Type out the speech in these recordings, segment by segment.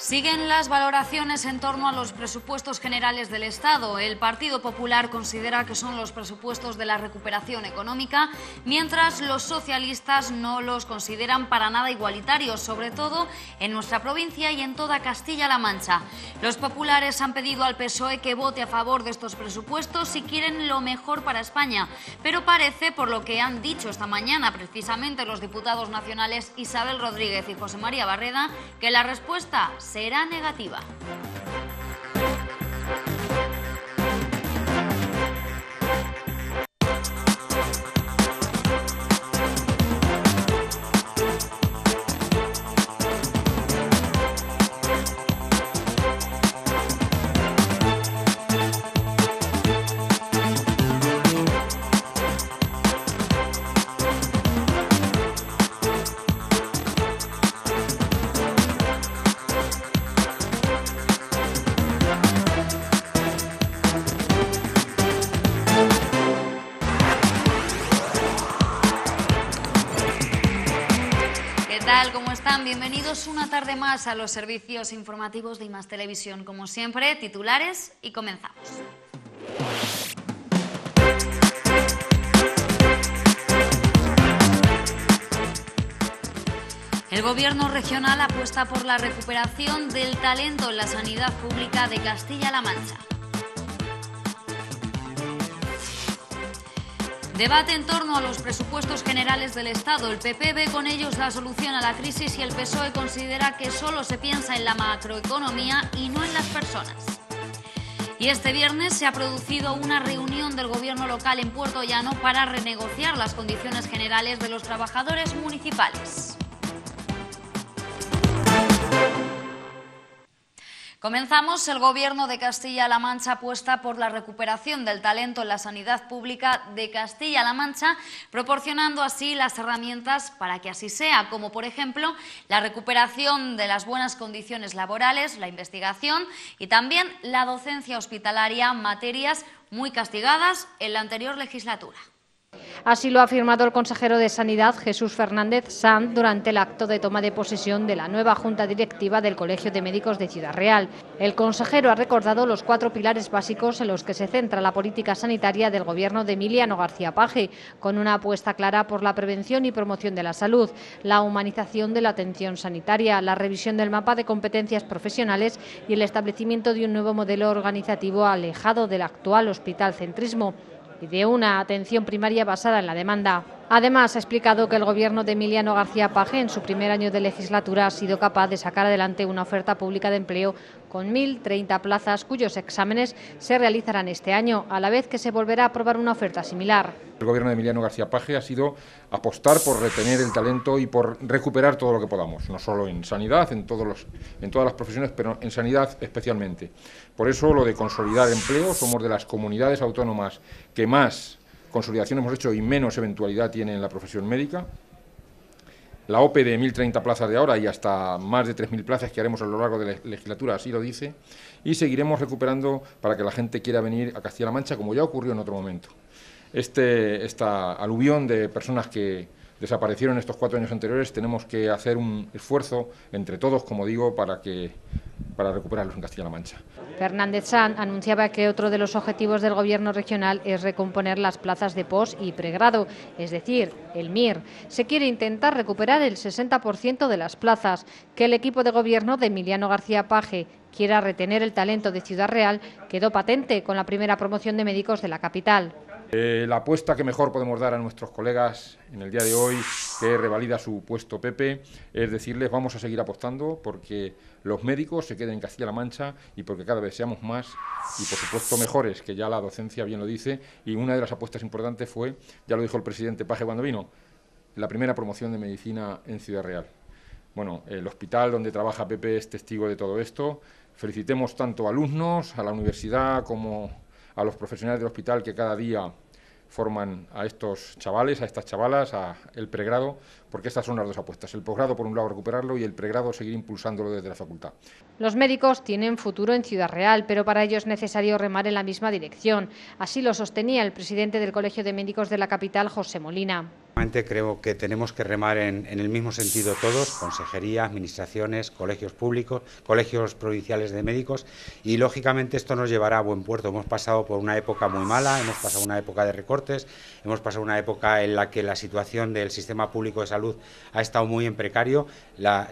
Siguen las valoraciones en torno a los presupuestos generales del Estado. El Partido Popular considera que son los presupuestos de la recuperación económica, mientras los socialistas no los consideran para nada igualitarios, sobre todo en nuestra provincia y en toda Castilla-La Mancha. Los populares han pedido al PSOE que vote a favor de estos presupuestos si quieren lo mejor para España, pero parece, por lo que han dicho esta mañana precisamente los diputados nacionales Isabel Rodríguez y José María Barreda, que la respuesta será negativa. más a los servicios informativos de IMAS Televisión, como siempre, titulares y comenzamos. El gobierno regional apuesta por la recuperación del talento en la sanidad pública de Castilla-La Mancha. Debate en torno a los presupuestos generales del Estado. El PP ve con ellos la solución a la crisis y el PSOE considera que solo se piensa en la macroeconomía y no en las personas. Y este viernes se ha producido una reunión del gobierno local en Puerto Llano para renegociar las condiciones generales de los trabajadores municipales. Comenzamos. El Gobierno de Castilla-La Mancha apuesta por la recuperación del talento en la sanidad pública de Castilla-La Mancha, proporcionando así las herramientas para que así sea, como por ejemplo la recuperación de las buenas condiciones laborales, la investigación y también la docencia hospitalaria, materias muy castigadas en la anterior legislatura. Así lo ha afirmado el consejero de Sanidad, Jesús Fernández Sanz, durante el acto de toma de posesión de la nueva Junta Directiva del Colegio de Médicos de Ciudad Real. El consejero ha recordado los cuatro pilares básicos en los que se centra la política sanitaria del gobierno de Emiliano García Paje, con una apuesta clara por la prevención y promoción de la salud, la humanización de la atención sanitaria, la revisión del mapa de competencias profesionales y el establecimiento de un nuevo modelo organizativo alejado del actual hospital centrismo y de una atención primaria basada en la demanda. Además, ha explicado que el gobierno de Emiliano García Paje en su primer año de legislatura ha sido capaz de sacar adelante una oferta pública de empleo con 1.030 plazas cuyos exámenes se realizarán este año, a la vez que se volverá a aprobar una oferta similar. El gobierno de Emiliano García Paje ha sido apostar por retener el talento y por recuperar todo lo que podamos, no solo en sanidad, en, en todas las profesiones, pero en sanidad especialmente. Por eso lo de consolidar empleo, somos de las comunidades autónomas que más consolidación hemos hecho y menos eventualidad tiene en la profesión médica la OPE de 1.030 plazas de ahora y hasta más de 3.000 plazas que haremos a lo largo de la legislatura, así lo dice, y seguiremos recuperando para que la gente quiera venir a Castilla-La Mancha, como ya ocurrió en otro momento. Este, esta aluvión de personas que, desaparecieron estos cuatro años anteriores, tenemos que hacer un esfuerzo entre todos, como digo, para recuperarlos en Castilla-La Mancha. Fernández San anunciaba que otro de los objetivos del Gobierno regional es recomponer las plazas de pos y pregrado, es decir, el MIR. Se quiere intentar recuperar el 60% de las plazas, que el equipo de Gobierno de Emiliano García Paje quiera retener el talento de Ciudad Real quedó patente con la primera promoción de médicos de la capital. Eh, la apuesta que mejor podemos dar a nuestros colegas en el día de hoy, que revalida su puesto Pepe, es decirles vamos a seguir apostando porque los médicos se queden en Castilla-La Mancha y porque cada vez seamos más y por supuesto mejores, que ya la docencia bien lo dice, y una de las apuestas importantes fue, ya lo dijo el presidente Paje cuando vino, la primera promoción de medicina en Ciudad Real. Bueno, el hospital donde trabaja Pepe es testigo de todo esto. Felicitemos tanto a alumnos, a la universidad como a los profesionales del hospital que cada día forman a estos chavales, a estas chavalas, a el pregrado, porque estas son las dos apuestas. El posgrado, por un lado, recuperarlo y el pregrado, seguir impulsándolo desde la facultad. Los médicos tienen futuro en Ciudad Real, pero para ello es necesario remar en la misma dirección. Así lo sostenía el presidente del Colegio de Médicos de la capital, José Molina. Creo que tenemos que remar en, el mismo sentido todos, consejería, administraciones, colegios públicos, colegios provinciales de médicos y lógicamente esto nos llevará a buen puerto. Hemos pasado por una época muy mala, hemos pasado una época de recortes, hemos pasado una época en la que la situación del sistema público de salud salud ha estado muy en precario,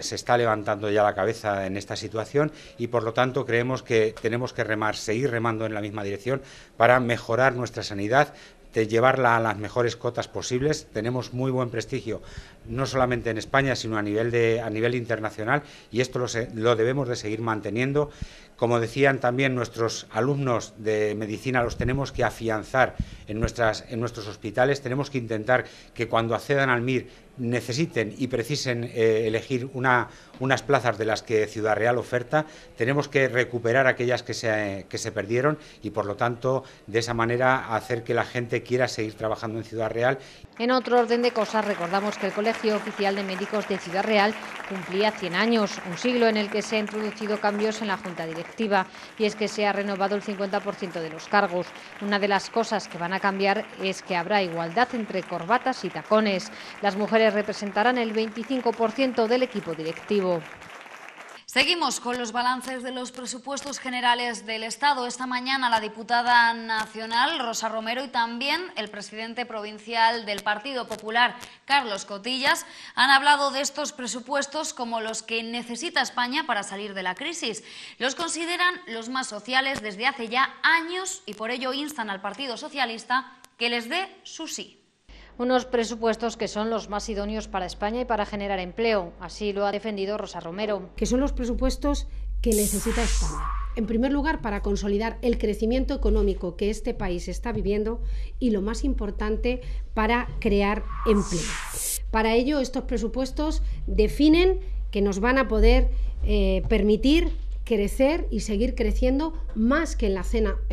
se está levantando ya la cabeza en esta situación y por lo tanto creemos que tenemos que remar, seguir remando en la misma dirección para mejorar nuestra sanidad, llevarla a las mejores cotas posibles. Tenemos muy buen prestigio, no solamente en España, sino a nivel, de, a nivel internacional, y esto lo, lo debemos de seguir manteniendo. Como decían también nuestros alumnos de medicina, los tenemos que afianzar en, nuestras, en nuestros hospitales, tenemos que intentar que cuando accedan al MIR necesiten y precisen eh, elegir unas plazas de las que Ciudad Real oferta, tenemos que recuperar aquellas que se, perdieron y, por lo tanto, de esa manera hacer que la gente quiera seguir trabajando en Ciudad Real. En otro orden de cosas, recordamos que el Colegio Oficial de Médicos de Ciudad Real cumplía 100 años, un siglo en el que se han introducido cambios en la Junta Directiva y es que se ha renovado el 50% de los cargos. Una de las cosas que van a cambiar es que habrá igualdad entre corbatas y tacones. Las mujeres representarán el 25% del equipo directivo. Seguimos con los balances de los presupuestos generales del Estado. Esta mañana la diputada nacional Rosa Romero y también el presidente provincial del Partido Popular, Carlos Cotillas, han hablado de estos presupuestos como los que necesita España para salir de la crisis. Los consideran los más sociales desde hace ya años y por ello instan al Partido Socialista que les dé su sí unos presupuestos que son los más idóneos para España y para generar empleo. Así lo ha defendido Rosa Romero. Que son los presupuestos que necesita España. En primer lugar, para consolidar el crecimiento económico que este país está viviendo y, lo más importante, para crear empleo. Para ello, estos presupuestos definen que nos van a poder eh, permitir crecer y seguir creciendo más que en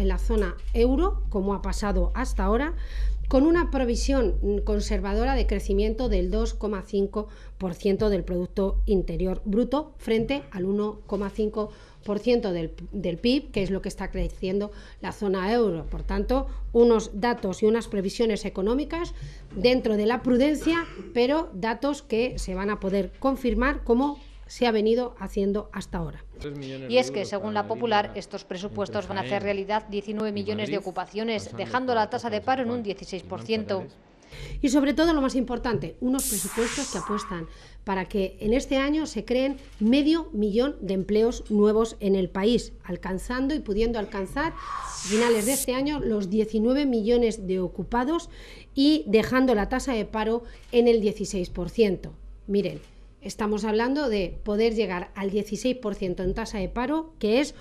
la zona euro, como ha pasado hasta ahora, con una provisión conservadora de crecimiento del 2,5% del Producto Interior Bruto frente al 1,5% del, del PIB, que es lo que está creciendo la zona euro. Por tanto, unos datos y unas previsiones económicas dentro de la prudencia, pero datos que se van a poder confirmar como se ha venido haciendo hasta ahora. Y es que, según la popular, estos presupuestos van a hacer realidad 19 millones de ocupaciones, dejando la tasa de paro en un 16%. Y sobre todo, lo más importante, unos presupuestos que apuestan para que en este año se creen medio millón de empleos nuevos en el país, alcanzando y pudiendo alcanzar a finales de este año los 19 millones de ocupados y dejando la tasa de paro en el 16%. Miren, Estamos hablando de poder llegar al 16% en tasa de paro, que es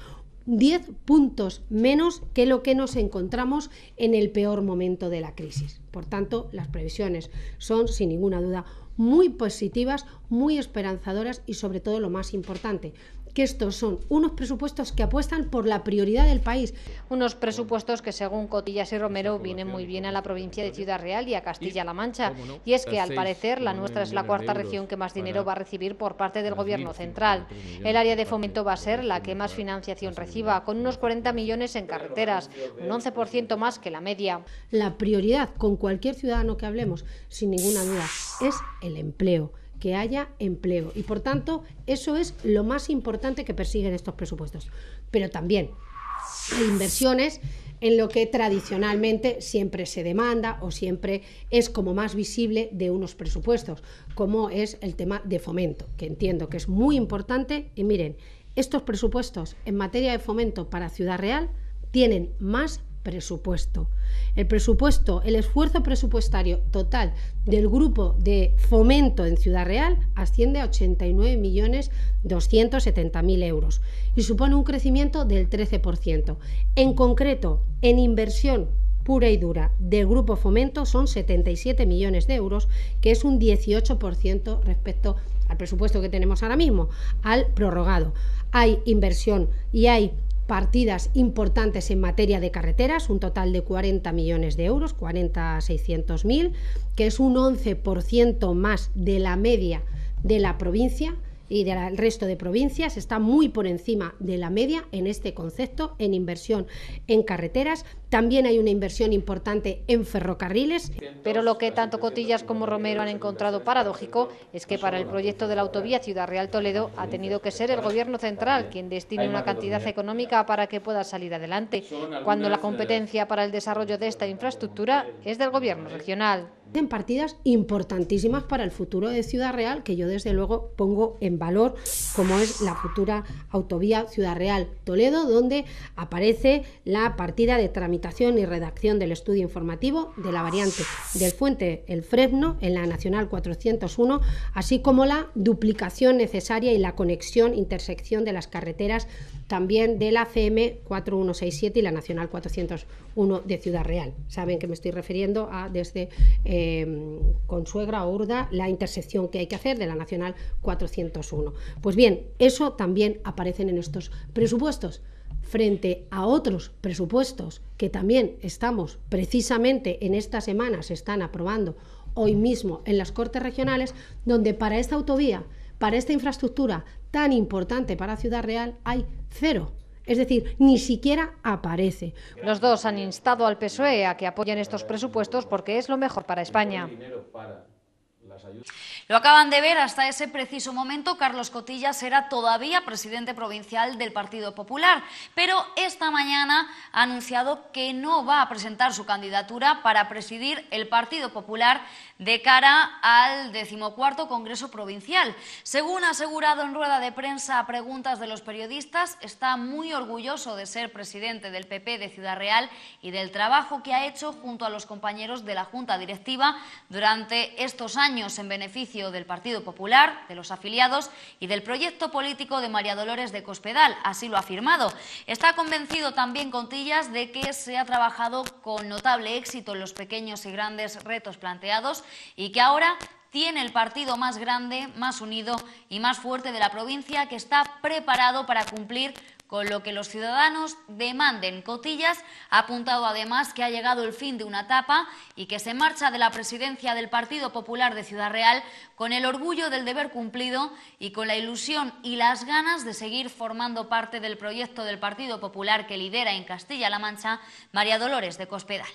10 puntos menos que lo que nos encontramos en el peor momento de la crisis. Por tanto, las previsiones son, sin ninguna duda, muy positivas, muy esperanzadoras y sobre todo lo más importante, que estos son unos presupuestos que apuestan por la prioridad del país. Unos presupuestos que, según Cotillas y Romero, vienen muy bien a la provincia de Ciudad Real y a Castilla-La Mancha. Y es que, al parecer, la nuestra es la cuarta región que más dinero va a recibir por parte del Gobierno central. El área de fomento va a ser la que más financiación reciba, con unos 40 millones en carreteras, un 11% más que la media. La prioridad, con cualquier ciudadano que hablemos, sin ninguna duda, es el empleo que haya empleo. Y por tanto, eso es lo más importante que persiguen estos presupuestos. Pero también inversiones en lo que tradicionalmente siempre se demanda o siempre es como más visible de unos presupuestos, como es el tema de fomento, que entiendo que es muy importante. Y miren, estos presupuestos en materia de fomento para Ciudad Real tienen más presupuesto. El presupuesto, el esfuerzo presupuestario total del grupo de fomento en Ciudad Real asciende a 89.270.000 euros y supone un crecimiento del 13%. En concreto, en inversión pura y dura del grupo fomento son 77 millones de euros, que es un 18% respecto al presupuesto que tenemos ahora mismo, al prorrogado. Hay inversión y hay partidas importantes en materia de carreteras, un total de 40 millones de euros, 40.600.000, que es un 11% más de la media de la provincia y del resto de provincias, está muy por encima de la media en este concepto, en inversión en carreteras, también hay una inversión importante en ferrocarriles. Pero lo que tanto Cotillas como Romero han encontrado paradójico es que para el proyecto de la autovía Ciudad Real Toledo ha tenido que ser el Gobierno central quien destine una cantidad económica para que pueda salir adelante, cuando la competencia para el desarrollo de esta infraestructura es del Gobierno regional. En partidas importantísimas para el futuro de Ciudad Real, que yo desde luego pongo en valor, como es la futura autovía Ciudad Real Toledo, donde aparece la partida de tramitación y redacción del estudio informativo de la variante del Fuente El Fresno en la Nacional 401, así como la duplicación necesaria y la conexión, intersección de las carreteras también de la CM 4167 y la Nacional 401 de Ciudad Real. Saben que me estoy refiriendo a desde em, Consuegra o Urda la intersección que hay que hacer de la Nacional 401. Pues bien, eso también aparece en estos presupuestos frente a otros presupuestos que también estamos precisamente en esta semana se están aprobando hoy mismo en las Cortes Regionales, donde para esta autovía, para esta infraestructura tan importante para Ciudad Real, hay cero es decir, ni siquiera aparece. Los dos han instado al PSOE a que apoyen estos presupuestos porque es lo mejor para España. Lo acaban de ver, hasta ese preciso momento Carlos Cotillas era todavía presidente provincial del Partido Popular, pero esta mañana ha anunciado que no va a presentar su candidatura para presidir el Partido Popular de cara al decimocuarto Congreso Provincial. Según ha asegurado en rueda de prensa a preguntas de los periodistas, está muy orgulloso de ser presidente del PP de Ciudad Real y del trabajo que ha hecho junto a los compañeros de la Junta Directiva durante estos años en beneficio del Partido Popular, de los afiliados y del proyecto político de María Dolores de Cospedal. Así lo ha afirmado. Está convencido también Contillas de que se ha trabajado con notable éxito en los pequeños y grandes retos planteados y que ahora tiene el partido más grande, más unido y más fuerte de la provincia que está preparado para cumplir con lo que los ciudadanos demanden. Cotillas ha apuntado además que ha llegado el fin de una etapa y que se marcha de la presidencia del Partido Popular de Ciudad Real con el orgullo del deber cumplido y con la ilusión y las ganas de seguir formando parte del proyecto del Partido Popular que lidera en Castilla-La Mancha María Dolores de Cospedal.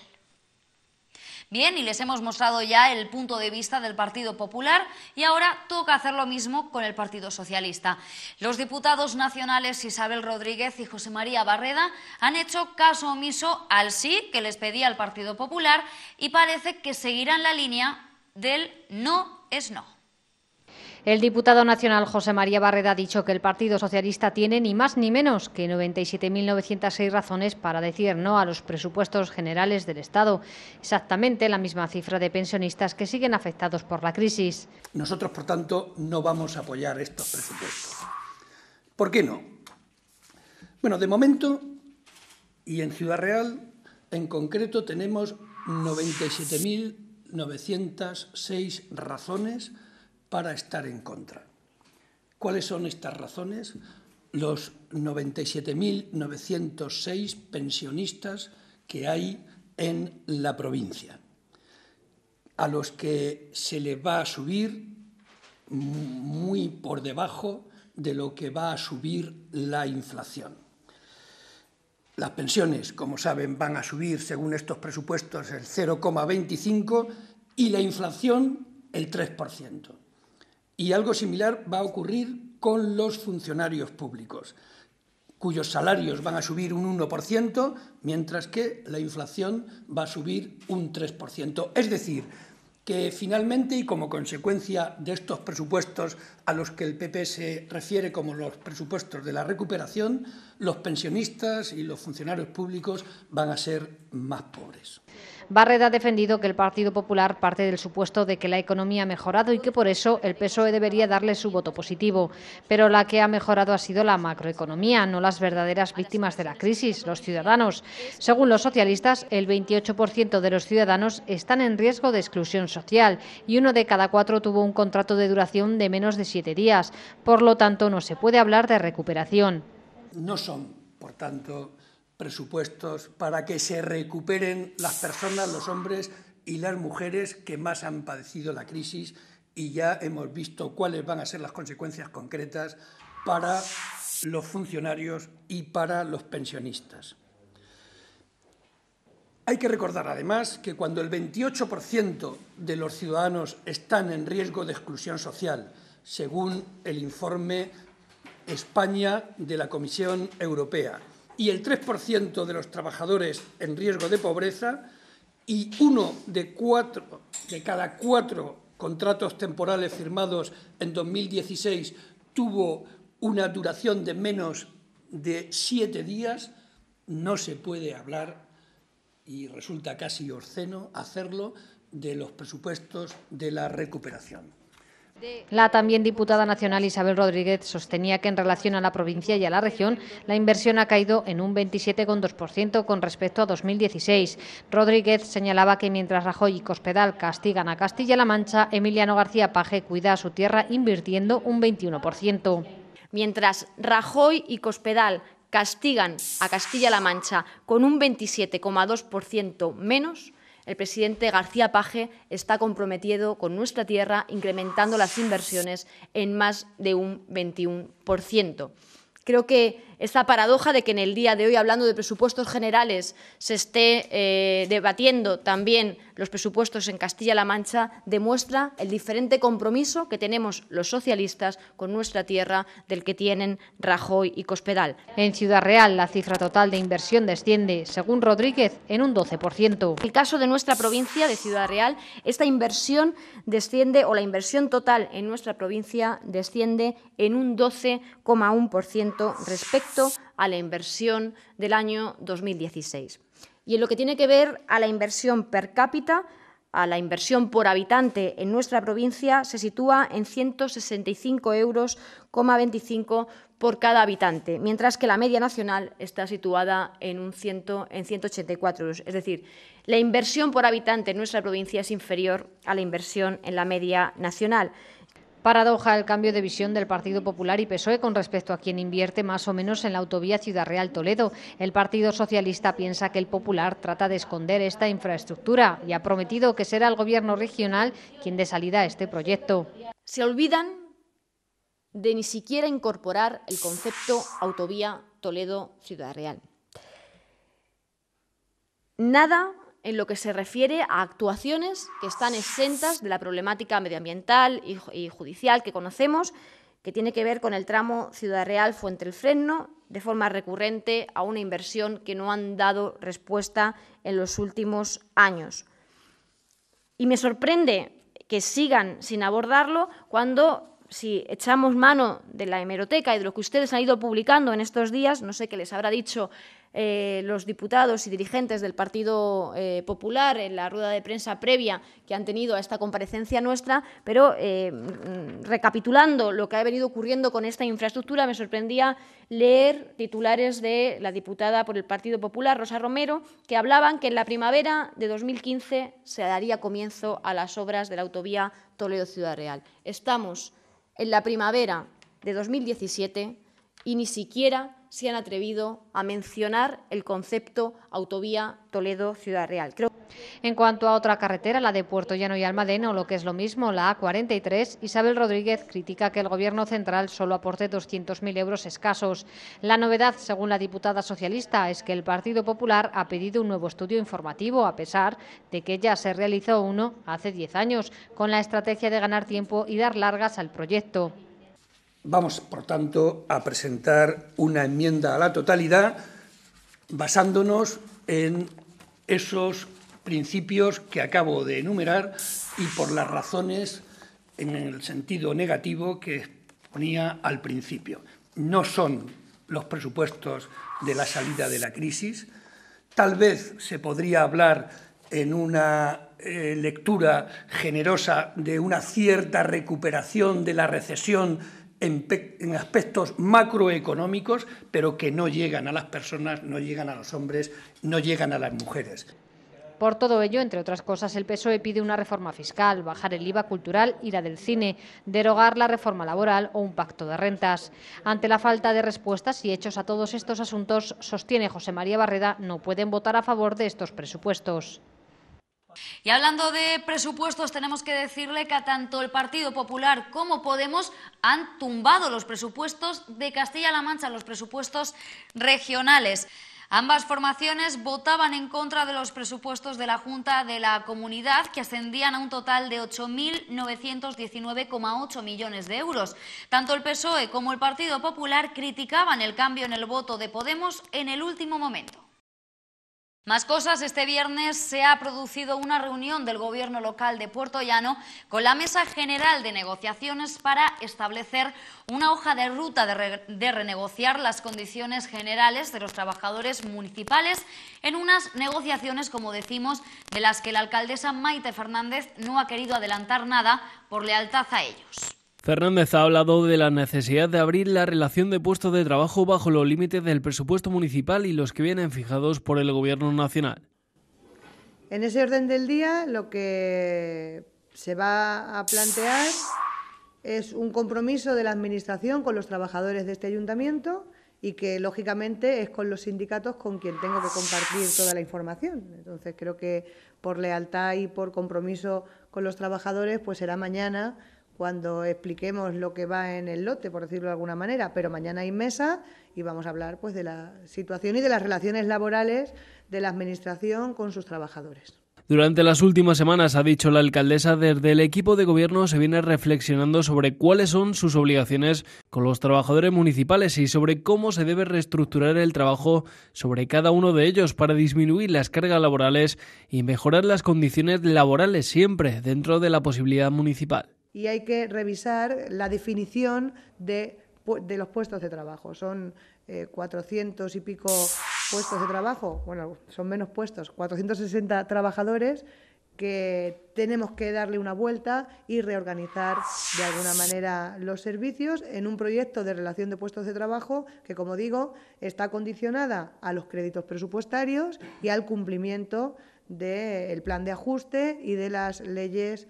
Bien, y les hemos mostrado ya el punto de vista del Partido Popular y ahora toca hacer lo mismo con el Partido Socialista. Los diputados nacionales Isabel Rodríguez y José María Barreda han hecho caso omiso al sí que les pedía el Partido Popular y parece que seguirán la línea del no es no. El diputado nacional José María Barreda ha dicho que el Partido Socialista tiene ni más ni menos que 97.906 razones para decir no a los presupuestos generales del Estado, exactamente la misma cifra de pensionistas que siguen afectados por la crisis. Nosotros, por tanto, no vamos a apoyar estos presupuestos. ¿Por qué no? Bueno, de momento, y en Ciudad Real en concreto, tenemos 97.906 razones para estar en contra. ¿Cuáles son estas razones? Los 97.906 pensionistas que hay en la provincia, a los que se les va a subir muy por debajo de lo que va a subir la inflación. Las pensiones, como saben, van a subir, según estos presupuestos, el 0,25 y la inflación el 3%. Y algo similar va a ocurrir con los funcionarios públicos, cuyos salarios van a subir un 1%, mientras que la inflación va a subir un 3%. Es decir, que finalmente y como consecuencia de estos presupuestos a los que el PP se refiere como los presupuestos de la recuperación, los pensionistas y los funcionarios públicos van a ser más pobres. Barreda ha defendido que el Partido Popular parte del supuesto de que la economía ha mejorado y que por eso el PSOE debería darle su voto positivo. Pero la que ha mejorado ha sido la macroeconomía, no las verdaderas víctimas de la crisis, los ciudadanos. Según los socialistas, el 28% de los ciudadanos están en riesgo de exclusión social y uno de cada cuatro tuvo un contrato de duración de menos de siete días. Por lo tanto, no se puede hablar de recuperación. No son, por tanto, presupuestos para que se recuperen las personas, los hombres y las mujeres que más han padecido la crisis y ya hemos visto cuáles van a ser las consecuencias concretas para los funcionarios y para los pensionistas. Hay que recordar además que cuando el 28% de los ciudadanos están en riesgo de exclusión social, según el informe España de la Comisión Europea, y el 3% de los trabajadores en riesgo de pobreza y uno de, cuatro, de cada cuatro contratos temporales firmados en 2016 tuvo una duración de menos de siete días, no se puede hablar, y resulta casi obsceno hacerlo, de los presupuestos de la recuperación. La también diputada nacional Isabel Rodríguez sostenía que en relación a la provincia y a la región, la inversión ha caído en un 27,2% con respecto a 2016. Rodríguez señalaba que mientras Rajoy y Cospedal castigan a Castilla-La Mancha, Emiliano García Paje cuida a su tierra invirtiendo un 21%. Mientras Rajoy y Cospedal castigan a Castilla-La Mancha con un 27,2% menos, el presidente García Page está comprometido con nuestra tierra incrementando las inversiones en más de un 21%. Creo que esta paradoja de que en el día de hoy, hablando de presupuestos generales, se esté eh, debatiendo también los presupuestos en Castilla-La Mancha, demuestra el diferente compromiso que tenemos los socialistas con nuestra tierra del que tienen Rajoy y Cospedal. En Ciudad Real, la cifra total de inversión desciende, según Rodríguez, en un 12%. En el caso de nuestra provincia, de Ciudad Real, esta inversión desciende, o la inversión total en nuestra provincia desciende en un 12,1% respecto a la inversión del año 2016. Y en lo que tiene que ver a la inversión per cápita, a la inversión por habitante en nuestra provincia se sitúa en 165,25 euros por cada habitante, mientras que la media nacional está situada en, un en 184 euros. Es decir, la inversión por habitante en nuestra provincia es inferior a la inversión en la media nacional. Paradoja el cambio de visión del Partido Popular y PSOE con respecto a quien invierte más o menos en la autovía Ciudad Real Toledo. El Partido Socialista piensa que el Popular trata de esconder esta infraestructura y ha prometido que será el Gobierno regional quien dé salida a este proyecto. Se olvidan de ni siquiera incorporar el concepto autovía Toledo Ciudad Real. Nada en lo que se refiere a actuaciones que están exentas de la problemática medioambiental y judicial que conocemos, que tiene que ver con el tramo Ciudad Real Fuente el Fresno, de forma recurrente a una inversión que no han dado respuesta en los últimos años. Y me sorprende que sigan sin abordarlo cuando si echamos mano de la hemeroteca y de lo que ustedes han ido publicando en estos días, no sé qué les habrá dicho eh, los diputados y dirigentes del Partido eh, Popular en la rueda de prensa previa que han tenido a esta comparecencia nuestra, pero eh, recapitulando lo que ha venido ocurriendo con esta infraestructura, me sorprendía leer titulares de la diputada por el Partido Popular, Rosa Romero, que hablaban que en la primavera de 2015 se daría comienzo a las obras de la autovía Toledo-Ciudad Real. Estamos en la primavera de 2017 y ni siquiera se han atrevido a mencionar el concepto autovía Toledo-Ciudad Real. En cuanto a otra carretera, la de Puerto Llano y Almadeno, lo que es lo mismo, la A43, Isabel Rodríguez critica que el Gobierno central solo aporte 200.000 euros escasos. La novedad, según la diputada socialista, es que el Partido Popular ha pedido un nuevo estudio informativo, a pesar de que ya se realizó uno hace 10 años, con la estrategia de ganar tiempo y dar largas al proyecto. Vamos, por tanto, a presentar una enmienda a la totalidad basándonos en esos principios que acabo de enumerar y por las razones en el sentido negativo que ponía al principio. No son los presupuestos de la salida de la crisis. Tal vez se podría hablar en una eh, lectura generosa de una cierta recuperación de la recesión en, aspectos macroeconómicos, pero que no llegan a las personas, no llegan a los hombres, no llegan a las mujeres. Por todo ello, entre otras cosas, el PSOE pide una reforma fiscal, bajar el IVA cultural y la del cine, derogar la reforma laboral o un pacto de rentas. Ante la falta de respuestas y hechos a todos estos asuntos, sostiene José María Barreda, no pueden votar a favor de estos presupuestos. Y hablando de presupuestos, tenemos que decirle que tanto el Partido Popular como Podemos han tumbado los presupuestos de Castilla-La Mancha, los presupuestos regionales. Ambas formaciones votaban en contra de los presupuestos de la Junta de la Comunidad, que ascendían a un total de 8.919,8 millones de euros. Tanto el PSOE como el Partido Popular criticaban el cambio en el voto de Podemos en el último momento. Más cosas, este viernes se ha producido una reunión del Gobierno local de Puerto Llano con la Mesa General de Negociaciones para establecer una hoja de ruta de, renegociar las condiciones generales de los trabajadores municipales en unas negociaciones, como decimos, de las que la alcaldesa Maite Fernández no ha querido adelantar nada por lealtad a ellos. Fernández ha hablado de la necesidad de abrir la relación de puestos de trabajo bajo los límites del presupuesto municipal y los que vienen fijados por el Gobierno Nacional. En ese orden del día, lo que se va a plantear es un compromiso de la Administración con los trabajadores de este ayuntamiento y que, lógicamente, es con los sindicatos con quien tengo que compartir toda la información. Entonces, creo que por lealtad y por compromiso con los trabajadores, pues será mañana cuando expliquemos lo que va en el lote, por decirlo de alguna manera, pero mañana hay mesa y vamos a hablar pues de la situación y de las relaciones laborales de la administración con sus trabajadores. Durante las últimas semanas, ha dicho la alcaldesa, desde el equipo de gobierno se viene reflexionando sobre cuáles son sus obligaciones con los trabajadores municipales y sobre cómo se debe reestructurar el trabajo sobre cada uno de ellos para disminuir las cargas laborales y mejorar las condiciones laborales siempre dentro de la posibilidad municipal y hay que revisar la definición de, los puestos de trabajo. Son eh, cuatrocientos 400 y pico puestos de trabajo, bueno, son menos puestos, 460 trabajadores que tenemos que darle una vuelta y reorganizar de alguna manera los servicios en un proyecto de relación de puestos de trabajo que, como digo, está condicionada a los créditos presupuestarios y al cumplimiento del plan de ajuste y de las leyes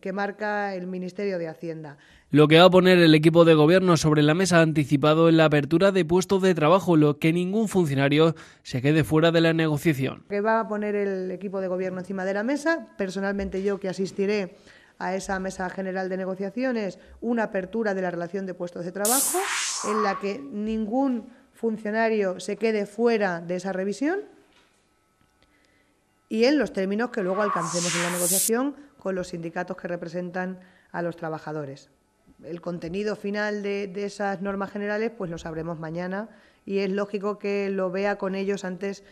que, marca el Ministerio de Hacienda. Lo que va a poner el equipo de gobierno sobre la mesa anticipado en la apertura de puestos de trabajo, lo que ningún funcionario se quede fuera de la negociación. Que va a poner el equipo de gobierno encima de la mesa, personalmente yo que asistiré a esa mesa general de negociaciones, una apertura de la relación de puestos de trabajo en la que ningún funcionario se quede fuera de esa revisión y en los términos que luego alcancemos en la negociación con los sindicatos que representan a los trabajadores. El contenido final de, esas normas generales pues lo sabremos mañana y es lógico que lo vea con ellos antes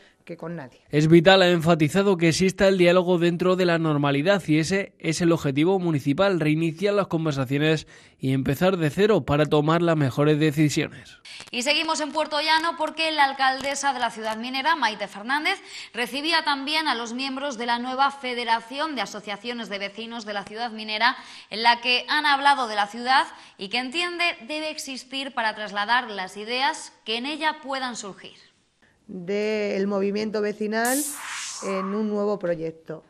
es vital, ha enfatizado que exista el diálogo dentro de la normalidad y ese es el objetivo municipal, reiniciar las conversaciones y empezar de cero para tomar las mejores decisiones. Y seguimos en Puerto Llano porque la alcaldesa de la ciudad minera, Maite Fernández, recibía también a los miembros de la nueva Federación de Asociaciones de Vecinos de la Ciudad Minera, en la que han hablado de la ciudad y que entiende debe existir para trasladar las ideas que en ella puedan surgir del movimiento vecinal en un nuevo proyecto.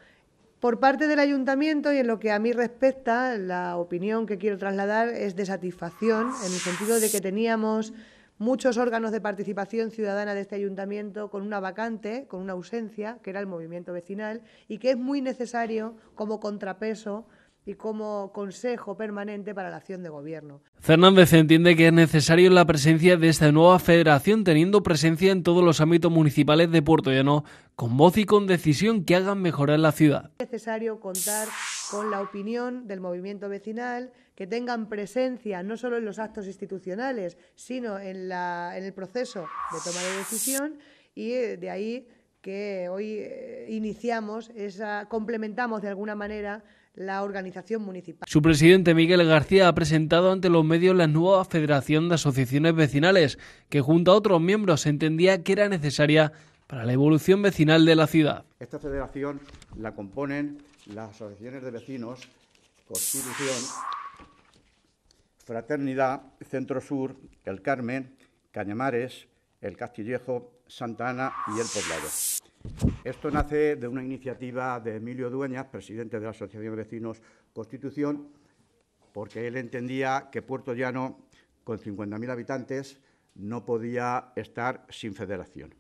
Por parte del ayuntamiento y en lo que a mí respecta, la opinión que quiero trasladar es de satisfacción, en el sentido de que teníamos muchos órganos de participación ciudadana de este ayuntamiento con una vacante, con una ausencia, que era el movimiento vecinal, y que es muy necesario como contrapeso y como consejo permanente para la acción de gobierno. Fernández entiende que es necesario la presencia de esta nueva federación teniendo presencia en todos los ámbitos municipales de Puerto Llano, con voz y con decisión que hagan mejorar la ciudad. Es necesario contar con la opinión del movimiento vecinal, que tengan presencia no solo en los actos institucionales, sino en, el proceso de toma de decisión y eh, de ahí que hoy eh, iniciamos, esa, complementamos de alguna manera la organización municipal. Su presidente Miguel García ha presentado ante los medios la nueva Federación de Asociaciones Vecinales, que junto a otros miembros entendía que era necesaria para la evolución vecinal de la ciudad. Esta federación la componen las asociaciones de vecinos, Constitución, Fraternidad, Centro Sur, El Carmen, Cañamares, El Castillejo, Santa Ana y El Poblado. Esto nace de una iniciativa de Emilio Dueñas, presidente de la Asociación de Vecinos Constitución, porque él entendía que Puerto Llano, con 50.000 habitantes, no podía estar sin federación.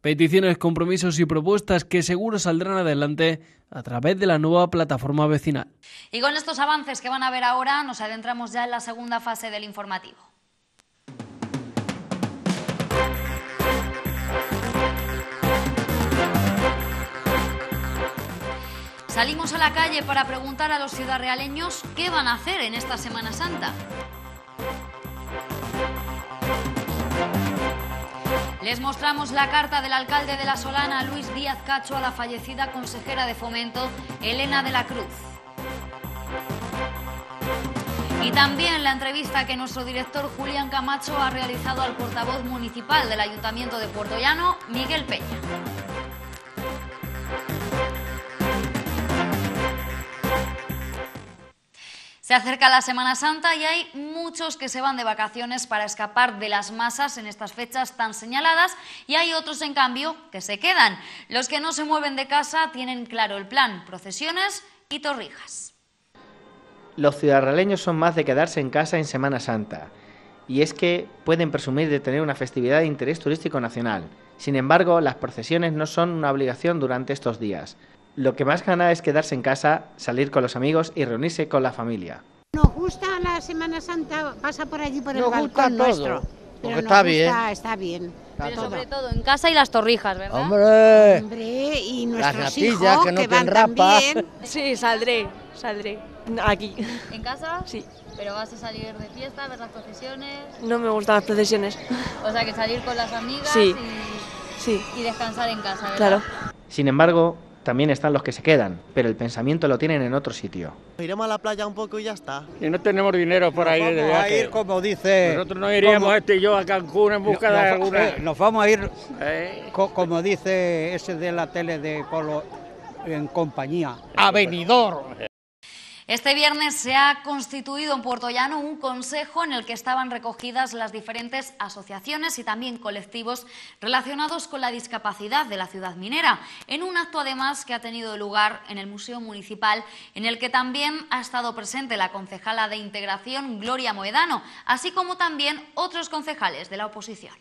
Peticiones, compromisos y propuestas que seguro saldrán adelante a través de la nueva plataforma vecinal. Y con estos avances que van a ver ahora, nos adentramos ya en la segunda fase del informativo. Salimos a la calle para preguntar a los ciudadrealeños qué van a hacer en esta Semana Santa. Les mostramos la carta del alcalde de La Solana, Luis Díaz Cacho, a la fallecida consejera de fomento, Elena de la Cruz. Y también la entrevista que nuestro director Julián Camacho ha realizado al portavoz municipal del Ayuntamiento de Puerto Llano, Miguel Peña. Se acerca la Semana Santa y hay muchos que se van de vacaciones para escapar de las masas en estas fechas tan señaladas y hay otros, en cambio, que se quedan. Los que no se mueven de casa tienen claro el plan, procesiones y torrijas. Los ciudadanos son más de quedarse en casa en Semana Santa y es que pueden presumir de tener una festividad de interés turístico nacional. Sin embargo, las procesiones no son una obligación durante estos días lo que más gana es quedarse en casa, salir con los amigos y reunirse con la familia. Nos gusta la Semana Santa, pasa por allí por el balcón todo, nuestro. Pero nos está, bien. está bien. pero sobre todo en casa y las torrijas, ¿verdad? ¡Hombre! Hombre y nuestros las hijos que no que van rapa. Sí, saldré, saldré. Aquí. ¿En casa? Sí. ¿Pero vas a salir de fiesta, ver las procesiones? No me gustan las procesiones. O sea, que salir con las amigas Y, y descansar en casa, ¿verdad? Claro. Sin embargo, también están los que se quedan, pero el pensamiento lo tienen en otro sitio. Iremos a la playa un poco y ya está. Y no tenemos dinero por nos a ir como dice... Nosotros no iríamos este y yo a Cancún en busca de alguna... Eh, nos vamos a ir, eh. como dice ese de la tele de Polo, en compañía. ¡Avenidor! Este viernes se ha constituido en Puerto Llano un consejo en el que estaban recogidas las diferentes asociaciones y también colectivos relacionados con la discapacidad de la ciudad minera, en un acto además que ha tenido lugar en el Museo Municipal, en el que también ha estado presente la concejala de integración Gloria Moedano, así como también otros concejales de la oposición.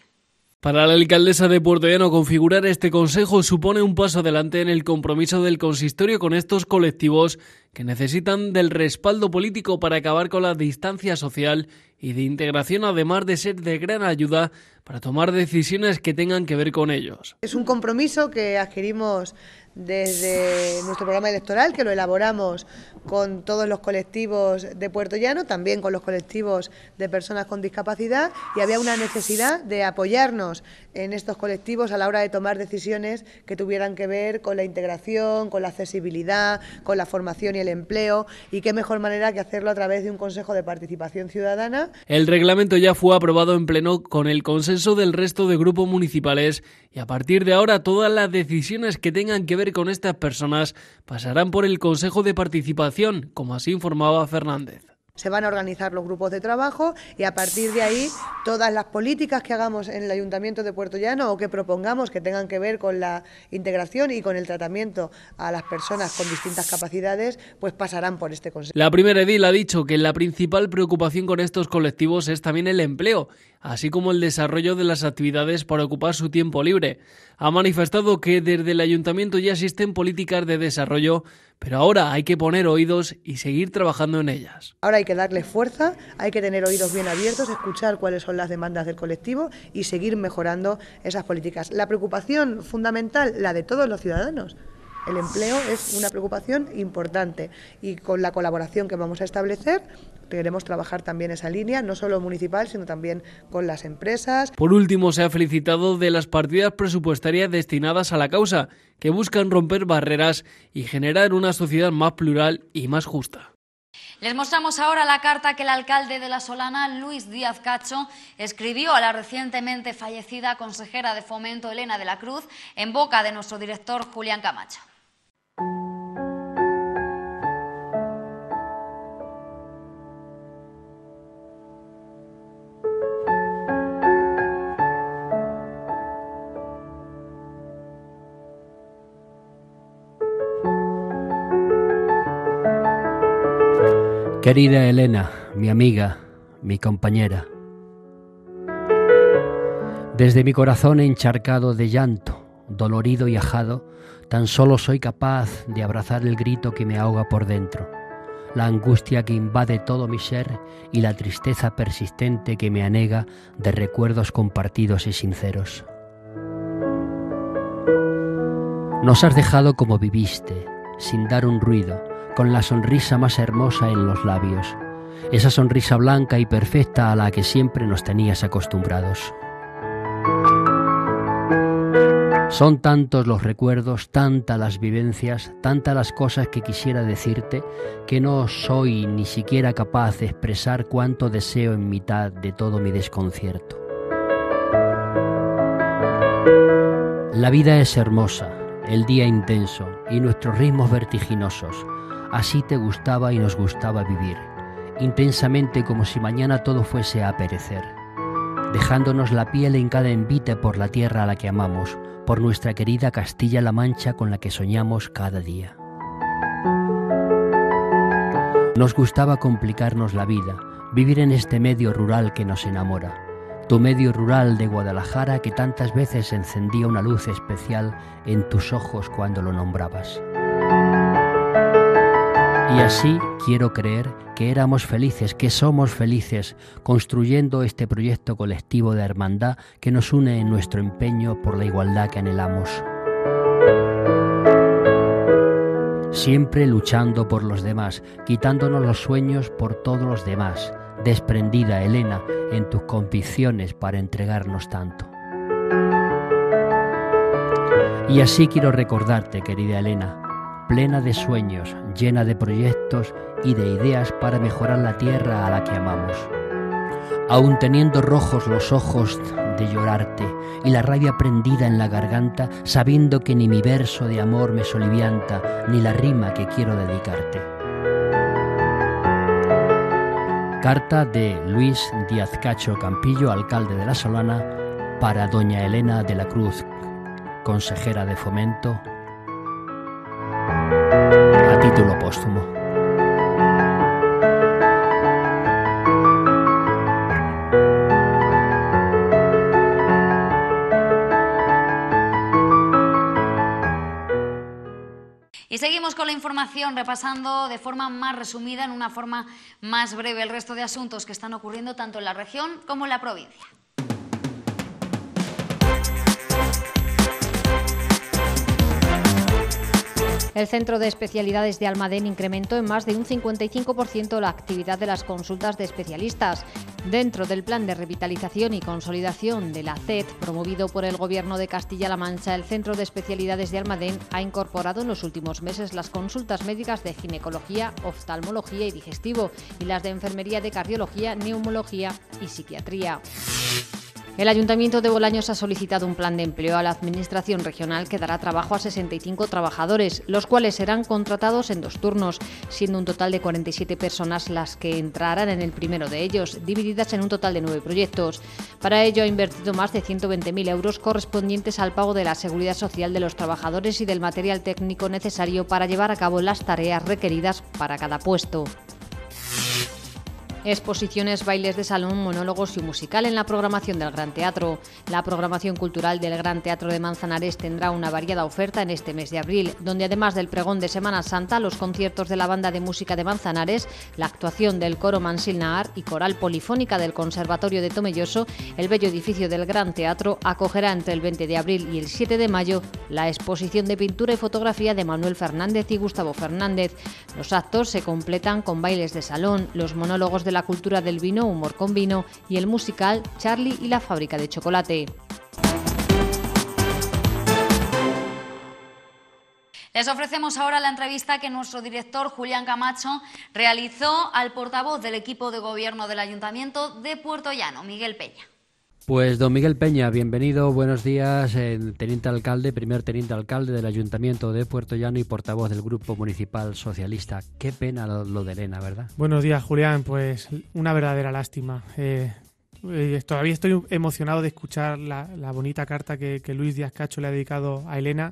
Para la alcaldesa de Llano, configurar este consejo supone un paso adelante en el compromiso del consistorio con estos colectivos que necesitan del respaldo político para acabar con la distancia social y de integración, además de ser de gran ayuda para tomar decisiones que tengan que ver con ellos. Es un compromiso que adquirimos desde nuestro programa electoral, que lo elaboramos con todos los colectivos de Puerto Llano, también con los colectivos de personas con discapacidad, y había una necesidad de apoyarnos en estos colectivos a la hora de tomar decisiones que tuvieran que ver con la integración, con la accesibilidad, con la formación y el empleo, y qué mejor manera que hacerlo a través de un Consejo de Participación Ciudadana el reglamento ya fue aprobado en pleno con el consenso del resto de grupos municipales y a partir de ahora todas las decisiones que tengan que ver con estas personas pasarán por el Consejo de Participación, como así informaba Fernández. Se van a organizar los grupos de trabajo y a partir de ahí todas las políticas que hagamos en el Ayuntamiento de Puerto Llano o que propongamos que tengan que ver con la integración y con el tratamiento a las personas con distintas capacidades, pues pasarán por este consejo. La primera edil ha dicho que la principal preocupación con estos colectivos es también el empleo así como el desarrollo de las actividades para ocupar su tiempo libre. Ha manifestado que desde el ayuntamiento ya existen políticas de desarrollo, pero ahora hay que poner oídos y seguir trabajando en ellas. Ahora hay que darle fuerza, hay que tener oídos bien abiertos, escuchar cuáles son las demandas del colectivo y seguir mejorando esas políticas. La preocupación fundamental, la de todos los ciudadanos. El empleo es una preocupación importante y con la colaboración que vamos a establecer queremos trabajar también esa línea, no solo municipal, sino también con las empresas. Por último, se ha felicitado de las partidas presupuestarias destinadas a la causa, que buscan romper barreras y generar una sociedad más plural y más justa. Les mostramos ahora la carta que el alcalde de La Solana, Luis Díaz Cacho, escribió a la recientemente fallecida consejera de fomento Elena de la Cruz en boca de nuestro director Julián Camacho. Querida Elena, mi amiga, mi compañera, desde mi corazón encharcado de llanto, dolorido y ajado, tan solo soy capaz de abrazar el grito que me ahoga por dentro, la angustia que invade todo mi ser y la tristeza persistente que me anega de recuerdos compartidos y sinceros. Nos has dejado como viviste, sin dar un ruido, con la sonrisa más hermosa en los labios, esa sonrisa blanca y perfecta a la que siempre nos tenías acostumbrados. Son tantos los recuerdos, tantas las vivencias, tantas las cosas que quisiera decirte, que no soy ni siquiera capaz de expresar cuánto deseo en mitad de todo mi desconcierto. La vida es hermosa, el día intenso y nuestros ritmos vertiginosos, Así te gustaba y nos gustaba vivir, intensamente como si mañana todo fuese a perecer, dejándonos la piel en cada envite por la tierra a la que amamos, por nuestra querida Castilla-La Mancha con la que soñamos cada día. Nos gustaba complicarnos la vida, vivir en este medio rural que nos enamora, tu medio rural de Guadalajara que tantas veces encendía una luz especial en tus ojos cuando lo nombrabas. Y así quiero creer que éramos felices, que somos felices, construyendo este proyecto colectivo de hermandad que nos une en nuestro empeño por la igualdad que anhelamos. Siempre luchando por los demás, quitándonos los sueños por todos los demás. Desprendida, Elena, en tus convicciones para entregarnos tanto. Y así quiero recordarte, querida Elena, plena de sueños, llena de proyectos y de ideas para mejorar la tierra a la que amamos. Aun teniendo rojos los ojos de llorarte y la rabia prendida en la garganta, sabiendo que ni mi verso de amor me solivianta, ni la rima que quiero dedicarte. Carta de Luis Díaz Cacho Campillo, alcalde de La Solana, para doña Elena de la Cruz, consejera de fomento y seguimos con la información, repasando de forma más resumida, en una forma más breve, el resto de asuntos que están ocurriendo tanto en la región como en la provincia. El Centro de Especialidades de Almadén incrementó en más de un 55% la actividad de las consultas de especialistas. Dentro del plan de revitalización y consolidación de la CED, promovido por el Gobierno de Castilla-La Mancha, el Centro de Especialidades de Almadén ha incorporado en los últimos meses las consultas médicas de ginecología, oftalmología y digestivo y las de enfermería de cardiología, neumología y psiquiatría. El Ayuntamiento de Bolaños ha solicitado un plan de empleo a la Administración Regional que dará trabajo a 65 trabajadores, los cuales serán contratados en dos turnos, siendo un total de 47 personas las que entrarán en el primero de ellos, divididas en un total de nueve proyectos. Para ello ha invertido más de 120.000 euros correspondientes al pago de la seguridad social de los trabajadores y del material técnico necesario para llevar a cabo las tareas requeridas para cada puesto exposiciones, bailes de salón, monólogos y musical en la programación del Gran Teatro. La programación cultural del Gran Teatro de Manzanares tendrá una variada oferta en este mes de abril, donde además del pregón de Semana Santa, los conciertos de la banda de música de Manzanares, la actuación del coro Mansil Nahar y coral polifónica del Conservatorio de Tomelloso, el bello edificio del Gran Teatro acogerá entre el 20 de abril y el 7 de mayo la exposición de pintura y fotografía de Manuel Fernández y Gustavo Fernández. Los actos se completan con bailes de salón, los monólogos de la cultura del vino Humor con Vino y el musical Charlie y la fábrica de chocolate. Les ofrecemos ahora la entrevista que nuestro director Julián Camacho realizó al portavoz del equipo de gobierno del Ayuntamiento de Puerto Llano, Miguel Peña. Pues don Miguel Peña, bienvenido, buenos días, teniente alcalde, primer teniente alcalde del Ayuntamiento de Puerto Llano y portavoz del Grupo Municipal Socialista. Qué pena lo, de Elena, ¿verdad? Buenos días, Julián, pues una verdadera lástima. Eh, eh, todavía estoy emocionado de escuchar la, bonita carta que, Luis Díaz Cacho le ha dedicado a Elena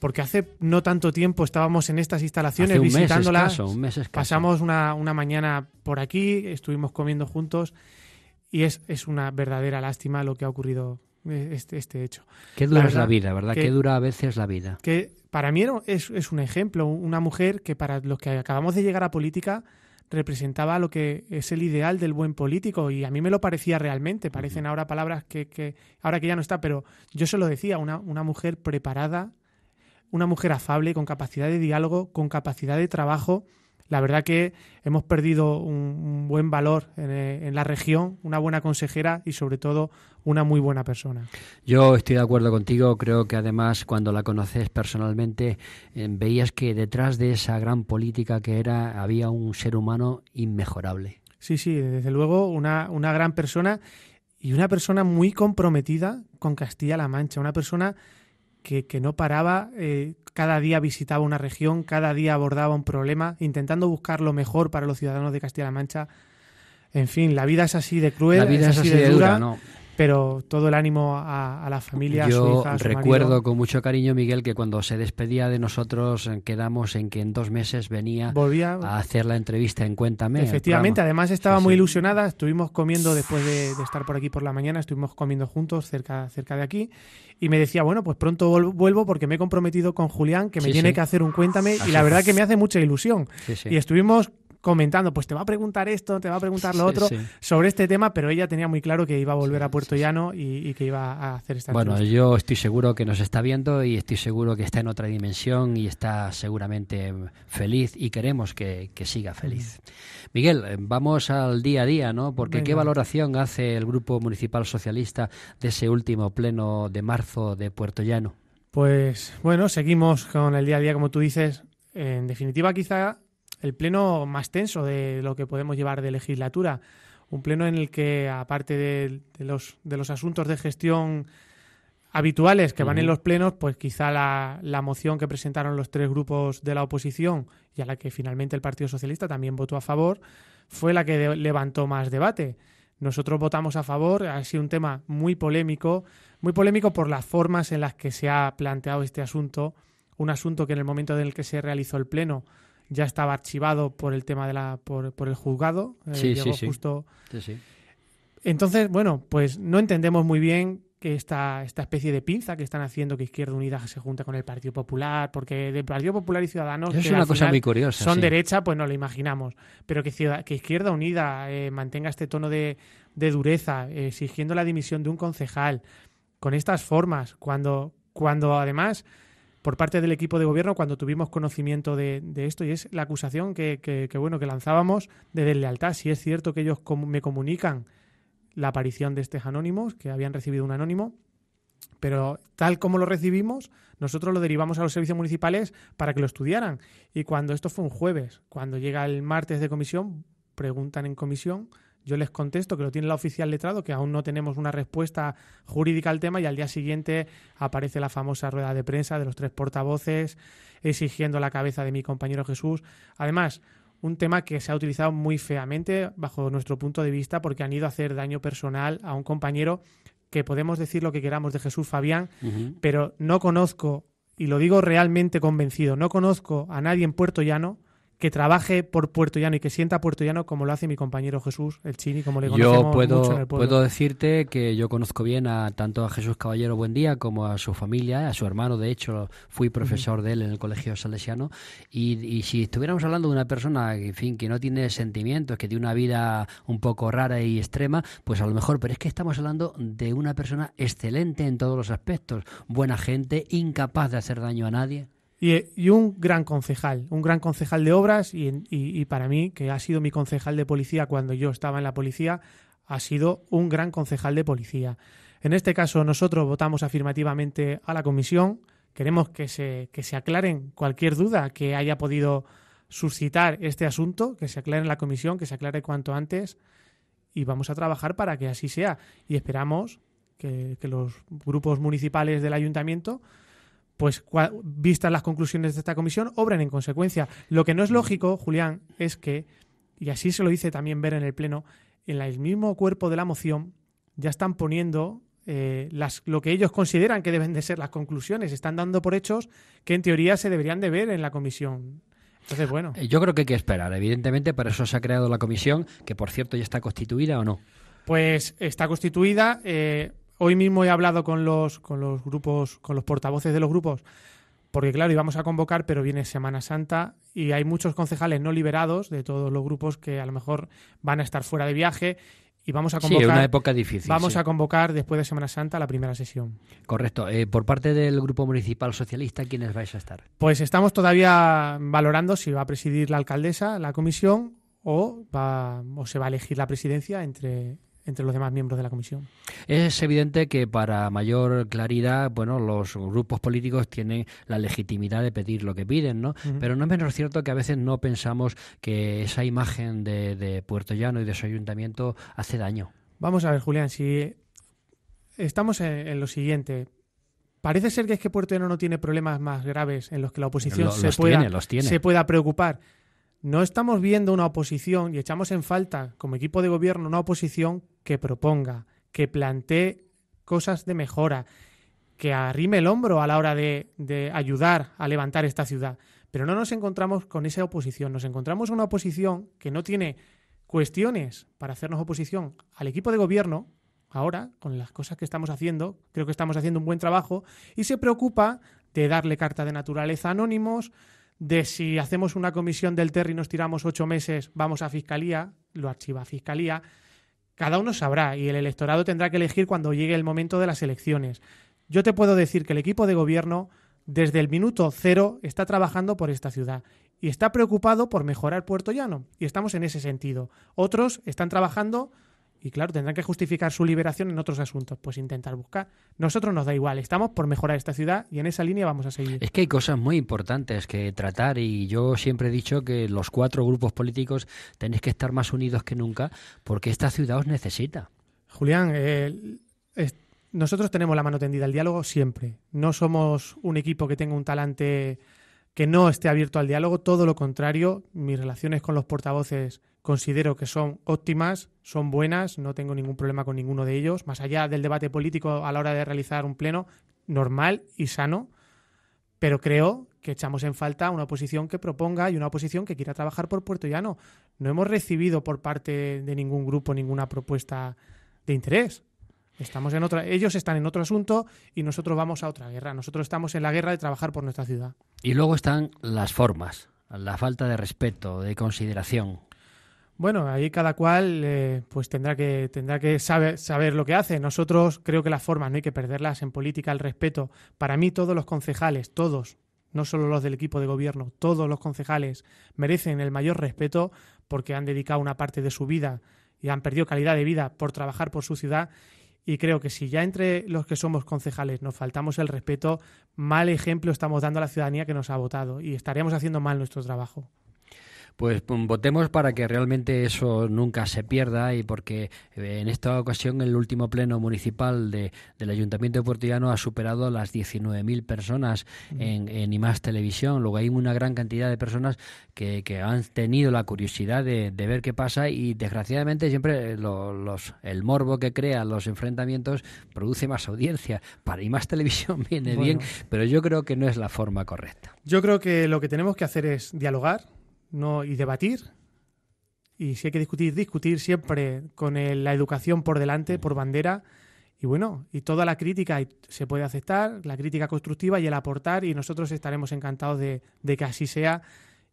porque hace no tanto tiempo estábamos en estas instalaciones visitándolas. un mes pasamos una, mañana por aquí, estuvimos comiendo juntos y es, una verdadera lástima lo que ha ocurrido eh, este, este hecho. Qué dura es la vida, ¿verdad? Qué dura a veces la vida. Que para mí es, es un ejemplo, una mujer que para los que acabamos de llegar a política representaba lo que es el ideal del buen político y a mí me lo parecía realmente, parecen ahora palabras que, que ahora que ya no está, pero yo se lo decía, una, una mujer preparada, una mujer afable, con capacidad de diálogo, con capacidad de trabajo, la verdad que hemos perdido un, buen valor eh, en, la región, una buena consejera y sobre todo una muy buena persona. Yo estoy de acuerdo contigo, creo que además cuando la conoces personalmente eh, veías que detrás de esa gran política que era había un ser humano inmejorable. Sí, sí, desde luego una, una gran persona y una persona muy comprometida con Castilla-La Mancha, una persona que, no paraba eh, cada día visitaba una región, cada día abordaba un problema, intentando buscar lo mejor para los ciudadanos de Castilla-La Mancha. En fin, la vida es así de cruel, la vida es, así, de, dura pero todo el ánimo a, la familia. Yo a recuerdo con mucho cariño, Miguel, que cuando se despedía de nosotros eh, quedamos en que en dos meses venía a hacer la entrevista en Cuéntame. Efectivamente, además estaba muy ilusionada, estuvimos comiendo después de, estar por aquí por la mañana, estuvimos comiendo juntos cerca, de aquí y me decía, bueno, pues pronto vuelvo porque me he comprometido con Julián, que me tiene que hacer un Cuéntame ah, y la verdad que me hace mucha ilusión. Y estuvimos comentando, pues te va a preguntar esto, te va a preguntar lo otro sobre este tema, pero ella tenía muy claro que iba a volver a Puerto Llano y, que iba a hacer esta Bueno, yo estoy seguro que nos está viendo y estoy seguro que está en otra dimensión y está seguramente feliz y queremos que, siga feliz. Miguel, eh, vamos al día a día, ¿no? Porque ¿qué valoración hace el Grupo Municipal Socialista de ese último pleno de marzo de Puerto Llano? Pues bueno, seguimos con el día a día, como tú dices. En definitiva, quizá el pleno más tenso de lo que podemos llevar de legislatura. Un pleno en el que, aparte de, los, asuntos de gestión habituales que van en los plenos, pues quizá la, moción que presentaron los tres grupos de la oposición y a la que finalmente el Partido Socialista también votó a favor, fue la que levantó más debate. Nosotros votamos a favor, ha sido un tema muy polémico, muy polémico por las formas en las que se ha planteado este asunto, un asunto que en el momento en el que se realizó el pleno ya estaba archivado por el tema de la por, el juzgado eh, sí, sí, justo sí. entonces bueno pues no entendemos muy bien que esta, esta especie de pinza que están haciendo que Izquierda Unida se junta con el Partido Popular, porque del Partido Popular y Ciudadanos es una cosa muy curiosa, son derecha, pues no lo imaginamos, pero que, que Izquierda Unida eh, mantenga este tono de, dureza, eh, exigiendo la dimisión de un concejal, con estas formas, cuando, cuando además por parte del equipo de gobierno cuando tuvimos conocimiento de, esto y es la acusación que, bueno que lanzábamos de deslealtad. Si es cierto que ellos me comunican la aparición de estos anónimos, que habían recibido un anónimo, pero tal como lo recibimos, nosotros lo derivamos a los servicios municipales para que lo estudiaran. Y cuando esto fue un jueves, cuando llega el martes de comisión, preguntan en comisión yo les contesto que lo tiene la oficial letrado, que aún no tenemos una respuesta jurídica al tema y al día siguiente aparece la famosa rueda de prensa de los tres portavoces exigiendo la cabeza de mi compañero Jesús. Además, un tema que se ha utilizado muy feamente bajo nuestro punto de vista porque han ido a hacer daño personal a un compañero que podemos decir lo que queramos de Jesús Fabián, pero no conozco, y lo digo realmente convencido, no conozco a nadie en Puerto Llano que trabaje por puertollano y que sienta puertollano como lo hace mi compañero Jesús, el Chini, como le conocemos yo puedo, mucho puedo decirte que yo conozco bien a tanto a Jesús Caballero Buendía como a su familia, a su hermano, de hecho fui profesor de él en el colegio salesiano y, y, si estuviéramos hablando de una persona en fin, que no tiene sentimientos, que tiene una vida un poco rara y extrema, pues a lo mejor, pero es que estamos hablando de una persona excelente en todos los aspectos, buena gente, incapaz de hacer daño a nadie. Y, un gran concejal, un gran concejal de obras y, para mí, que ha sido mi concejal de policía cuando yo estaba en la policía, ha sido un gran concejal de policía. En este caso, nosotros votamos afirmativamente a la comisión. Queremos que se, que se aclaren cualquier duda que haya podido suscitar este asunto, que se aclare en la comisión, que se aclare cuanto antes y vamos a trabajar para que así sea. Y esperamos que los grupos municipales del ayuntamiento pues vistas las conclusiones de esta comisión, obran en consecuencia. Lo que no es mm. lógico, Julián, es que, y así se lo dice también ver en el Pleno, en el mismo cuerpo de la moción ya están poniendo eh, las, lo que ellos consideran que deben de ser las conclusiones. Están dando por hechos que en teoría se deberían de ver en la comisión. Entonces, bueno. Eh, yo creo que hay que esperar, evidentemente, para eso se ha creado la comisión, que por cierto ya está constituida o no. Pues está constituida. Eh, Hoy mismo he hablado con los, con los grupos, con los portavoces de los grupos, porque claro, íbamos a convocar, pero viene Semana Santa y hay muchos concejales no liberados de todos los grupos que a lo mejor van a estar fuera de viaje y vamos a convocar. una época difícil. Vamos a convocar después de Semana Santa la primera sesión. Correcto. Eh, por parte del Grupo Municipal Socialista, ¿quiénes vais a estar? Pues estamos todavía valorando si va a presidir la alcaldesa la comisión o, o se va a elegir la presidencia entre, entre los demás miembros de la comisión. Es evidente que para mayor claridad, bueno, los grupos políticos tienen la legitimidad de pedir lo que piden, ¿no? Pero no es menos cierto que a veces no pensamos que esa imagen de, Puerto Llano y de su ayuntamiento hace daño. Vamos a ver, Julián, si estamos en, lo siguiente. Parece ser que es que Puerto Llano no tiene problemas más graves en los que la oposición se pueda preocupar no estamos viendo una oposición y echamos en falta como equipo de gobierno una oposición que proponga, que plantee cosas de mejora, que arrime el hombro a la hora de, ayudar a levantar esta ciudad. Pero no nos encontramos con esa oposición, nos encontramos con una oposición que no tiene cuestiones para hacernos oposición al equipo de gobierno, ahora, con las cosas que estamos haciendo, creo que estamos haciendo un buen trabajo, y se preocupa de darle carta de naturaleza a anónimos, de si hacemos una comisión del TER y nos tiramos ocho meses, vamos a Fiscalía, lo archiva Fiscalía, cada uno sabrá y el electorado tendrá que elegir cuando llegue el momento de las elecciones. Yo te puedo decir que el equipo de gobierno desde el minuto cero está trabajando por esta ciudad y está preocupado por mejorar Puerto Llano y estamos en ese sentido. Otros están trabajando y claro, tendrán que justificar su liberación en otros asuntos, pues intentar buscar. Nosotros nos da igual, estamos por mejorar esta ciudad y en esa línea vamos a seguir. Es que hay cosas muy importantes que tratar y yo siempre he dicho que los cuatro grupos políticos tenéis que estar más unidos que nunca porque esta ciudad os necesita. Julián, eh, nosotros tenemos la mano tendida al diálogo siempre. No somos un equipo que tenga un talante que no esté abierto al diálogo, todo lo contrario, mis relaciones con los portavoces considero que son óptimas, son buenas, no tengo ningún problema con ninguno de ellos, más allá del debate político a la hora de realizar un pleno normal y sano, pero creo que echamos en falta una oposición que proponga y una oposición que quiera trabajar por Puerto Llano. No hemos recibido por parte de ningún grupo ninguna propuesta de interés. Estamos en otra, ellos están en otro asunto y nosotros vamos a otra guerra. Nosotros estamos en la guerra de trabajar por nuestra ciudad. Y luego están las formas, la falta de respeto, de consideración, bueno, ahí cada cual eh, pues tendrá que, tendrá que saber, saber lo que hace. Nosotros creo que las formas no hay que perderlas en política, el respeto. Para mí todos los concejales, todos, no solo los del equipo de gobierno, todos los concejales merecen el mayor respeto porque han dedicado una parte de su vida y han perdido calidad de vida por trabajar por su ciudad. Y creo que si ya entre los que somos concejales nos faltamos el respeto, mal ejemplo estamos dando a la ciudadanía que nos ha votado y estaríamos haciendo mal nuestro trabajo pues, votemos para que realmente eso nunca se pierda y porque eh, en esta ocasión el último pleno municipal de, del Ayuntamiento de Puertillano ha superado las 19.000 personas en, en más Televisión. Luego hay una gran cantidad de personas que, han tenido la curiosidad de, ver qué pasa y desgraciadamente siempre los, el morbo que crea los enfrentamientos produce más audiencia. Para más Televisión viene bien, pero yo creo que no es la forma correcta. Yo creo que lo que tenemos que hacer es dialogar no, y debatir. Y si hay que discutir, discutir siempre con la educación por delante, por bandera. Y bueno, y toda la crítica se puede aceptar, la crítica constructiva y el aportar, y nosotros estaremos encantados de, de que así sea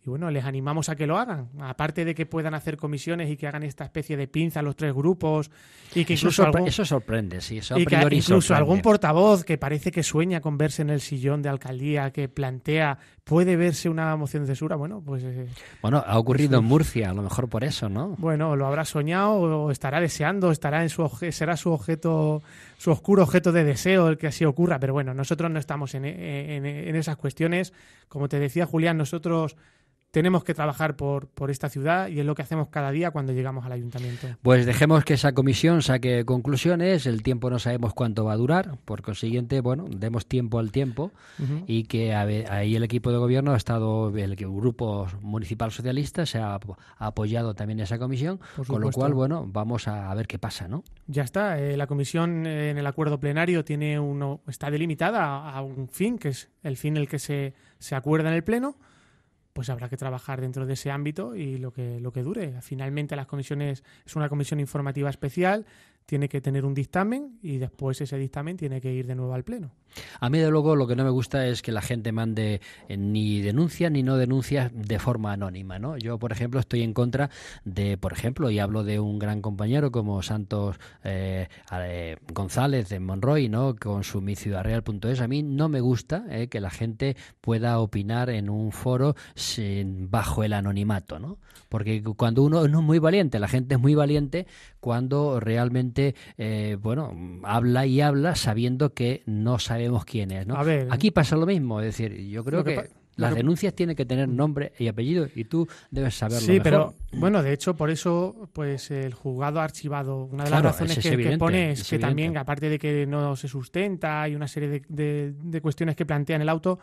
y bueno, les animamos a que lo hagan. Aparte de que puedan hacer comisiones y que hagan esta especie de pinza a los tres grupos. Y que incluso eso, sorprende, sí. Eso incluso algún portavoz que parece que sueña con verse en el sillón de alcaldía, que plantea, puede verse una moción de censura. Bueno, pues. Eh, bueno, ha ocurrido en Murcia, a lo mejor por eso, ¿no? Bueno, lo habrá soñado o estará deseando, estará en su será su objeto, su oscuro objeto de deseo el que así ocurra. Pero bueno, nosotros no estamos en, e-, en esas cuestiones. Como te decía Julián, nosotros tenemos que trabajar por, por, esta ciudad y es lo que hacemos cada día cuando llegamos al ayuntamiento. Pues dejemos que esa comisión saque conclusiones, el tiempo no sabemos cuánto va a durar, por consiguiente, bueno, demos tiempo al tiempo y que ahí el equipo de gobierno ha estado, el, grupo municipal socialista se ha, apoyado también esa comisión, con lo cual, bueno, vamos a, ver qué pasa, ¿no? Ya está, eh, la comisión eh, en el acuerdo plenario tiene uno, está delimitada a, a, un fin, que es el fin el que se, se acuerda en el pleno pues habrá que trabajar dentro de ese ámbito y lo que, lo que dure. Finalmente las comisiones es una comisión informativa especial, tiene que tener un dictamen y después ese dictamen tiene que ir de nuevo al Pleno. A mí, de luego, lo que no me gusta es que la gente mande eh, ni denuncia ni no denuncias de forma anónima. ¿no? Yo, por ejemplo, estoy en contra de, por ejemplo, y hablo de un gran compañero como Santos eh, eh, González de Monroy, ¿no? con su real.es. A mí no me gusta que la gente pueda opinar en un foro sin, bajo el anonimato, ¿no? porque cuando uno no es muy valiente, la gente es muy valiente cuando realmente, bueno, habla y habla sabiendo que no sabe quién ¿no? Aquí pasa lo mismo, es decir, yo creo que, las denuncias tienen que tener nombre y apellido y tú debes saberlo. Sí, pero bueno, de hecho, por eso pues el juzgado ha archivado. Una de las razones que, que, pone es, que también, aparte de que no se sustenta hay una serie de, de cuestiones que plantea en el auto,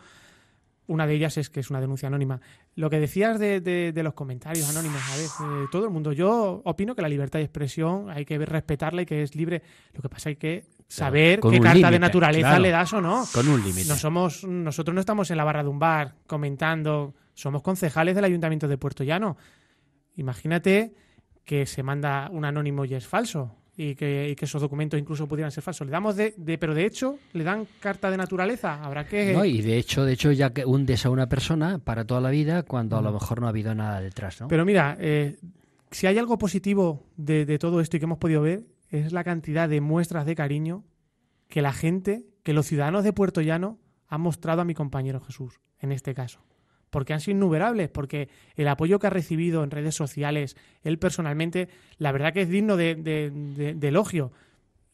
una de ellas es que es una denuncia anónima. Lo que decías de, los comentarios anónimos, a veces, eh, todo el mundo. Yo opino que la libertad de expresión hay que respetarla y que es libre. Lo que pasa es que saber qué carta de naturaleza le das o no. Con un límite. No somos, nosotros no estamos en la barra de un bar comentando, somos concejales del Ayuntamiento de Puerto Llano. Imagínate que se manda un anónimo y es falso y que, esos documentos incluso pudieran ser falsos. Le damos de, pero de hecho le dan carta de naturaleza. Habrá que no, y de hecho de hecho ya que hundes a una persona para toda la vida cuando a lo mejor no ha habido nada detrás, ¿no? Pero mira, eh, si hay algo positivo de, de todo esto y que hemos podido ver es la cantidad de muestras de cariño que la gente, que los ciudadanos de Puerto Llano han mostrado a mi compañero Jesús en este caso porque han sido innumerables, porque el apoyo que ha recibido en redes sociales, él personalmente, la verdad que es digno de, elogio.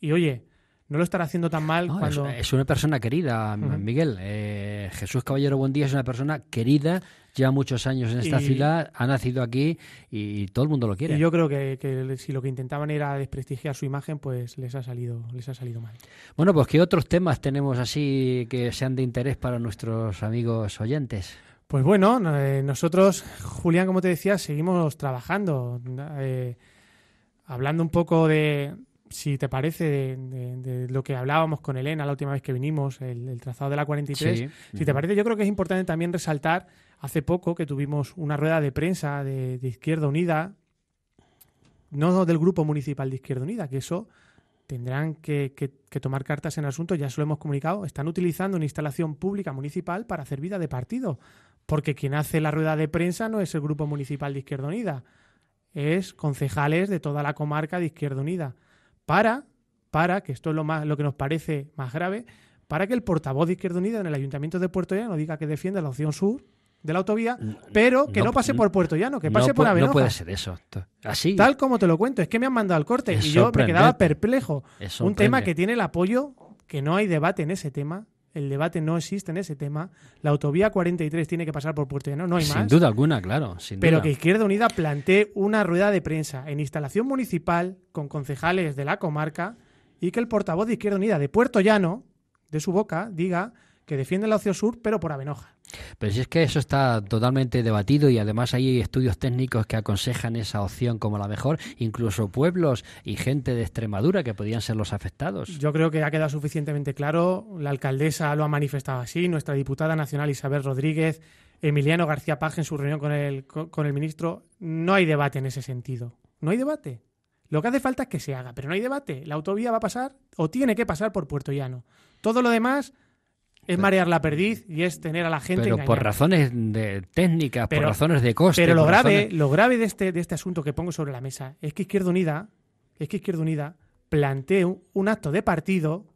Y oye, no lo estará haciendo tan mal. cuando... es, una persona querida, Miguel. Eh, Jesús Caballero Buendía es una persona querida, lleva muchos años en esta ciudad, ha nacido aquí y todo el mundo lo quiere. Y yo creo que, si lo que intentaban era desprestigiar su imagen, pues les ha salido, les ha salido mal. Bueno, pues ¿qué otros temas tenemos así que sean de interés para nuestros amigos oyentes? Pues bueno, eh, nosotros, Julián, como te decía, seguimos trabajando. Eh, hablando un poco de, si te parece, de, lo que hablábamos con Elena la última vez que vinimos, el, trazado de la 43. Si te parece, yo creo que es importante también resaltar, hace poco que tuvimos una rueda de prensa de, Izquierda Unida, no del Grupo Municipal de Izquierda Unida, que eso tendrán que, que, tomar cartas en el asunto, ya se lo hemos comunicado, están utilizando una instalación pública municipal para hacer vida de partido, porque quien hace la rueda de prensa no es el Grupo Municipal de Izquierda Unida, es concejales de toda la comarca de Izquierda Unida, para, para, que esto es lo, más, lo que nos parece más grave, para que el portavoz de Izquierda Unida en el Ayuntamiento de Puerto Llano diga que defiende la opción sur de la autovía, pero que no, pase por Puerto Llano, que pase por Avenida No puede ser eso. Así. Tal como te lo cuento, es que me han mandado al corte y yo me quedaba perplejo. Un tema que tiene el apoyo, que no hay debate en ese tema, el debate no existe en ese tema. La autovía 43 tiene que pasar por Puerto Llano, no hay más. Sin duda alguna, claro. pero que Izquierda Unida plantee una rueda de prensa en instalación municipal con concejales de la comarca y que el portavoz de Izquierda Unida de Puerto Llano, de su boca, diga que defiende el ocio sur, pero por Avenoja. Pero si es que eso está totalmente debatido y además hay estudios técnicos que aconsejan esa opción como la mejor, incluso pueblos y gente de Extremadura que podían ser los afectados. Yo creo que ha quedado suficientemente claro, la alcaldesa lo ha manifestado así, nuestra diputada nacional Isabel Rodríguez, Emiliano García Paje en su reunión con el, con el ministro, no hay debate en ese sentido, no hay debate. Lo que hace falta es que se haga, pero no hay debate. La autovía va a pasar o tiene que pasar por Puerto Llano. Todo lo demás es marear la perdiz y es tener a la gente. Pero por razones de técnicas, por razones de coste. Pero lo grave, lo grave de este, de este asunto que pongo sobre la mesa es que Izquierda Unida, es que Izquierda Unida plantea un, acto de partido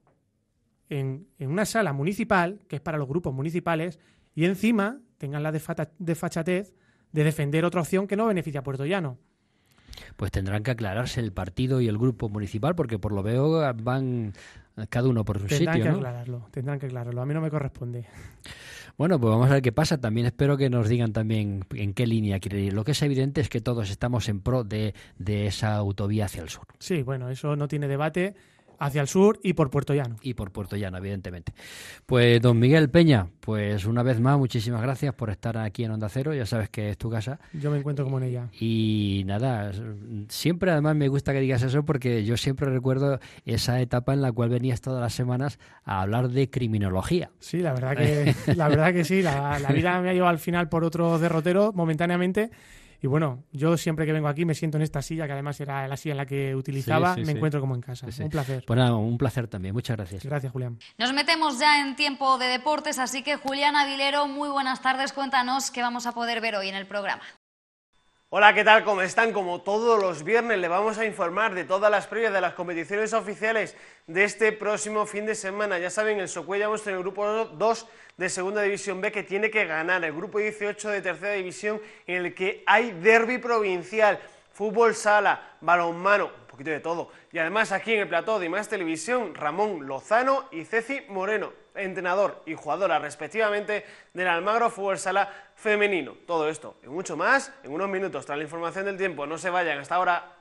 en, en, una sala municipal, que es para los grupos municipales, y encima tengan la desfachatez de defender otra opción que no beneficia a Puerto Llano pues tendrán que aclararse el partido y el grupo municipal, porque por lo veo van cada uno por su sitio, sitio. Tendrán que aclararlo, tendrán que aclararlo. A mí no me corresponde. Bueno, pues vamos a ver qué pasa. También espero que nos digan también en qué línea quiere ir. Lo que es evidente es que todos estamos en pro de, de esa autovía hacia el sur. Sí, bueno, eso no tiene debate. Hacia el sur y por Puerto Llano. Y por Puerto Llano, evidentemente. Pues don Miguel Peña, pues una vez más, muchísimas gracias por estar aquí en Onda Cero. Ya sabes que es tu casa. Yo me encuentro como en ella. Y nada, siempre además me gusta que digas eso porque yo siempre recuerdo esa etapa en la cual venías todas las semanas a hablar de criminología. Sí, la verdad que, la verdad que sí. La, la vida me ha llevado al final por otro derrotero momentáneamente. Y bueno, yo siempre que vengo aquí me siento en esta silla, que además era la silla en la que utilizaba, me encuentro como en casa. Un placer. Bueno, un placer también. Muchas gracias. Gracias, Julián. Nos metemos ya en tiempo de deportes, así que Julián Aguilero, muy buenas tardes. Cuéntanos qué vamos a poder ver hoy en el programa. Hola, ¿qué tal? ¿Cómo están? Como todos los viernes le vamos a informar de todas las previas de las competiciones oficiales de este próximo fin de semana. Ya saben, el Socuella vamos en el grupo 2 de Segunda División B que tiene que ganar, el grupo 18 de Tercera División en el que hay derby provincial, fútbol sala, balonmano, poquito de todo. Y además aquí en el plató de Más Televisión, Ramón Lozano y Ceci Moreno, entrenador y jugadora respectivamente del Almagro Fútbol Sala Femenino. Todo esto y mucho más en unos minutos tras la información del tiempo. No se vayan, hasta ahora.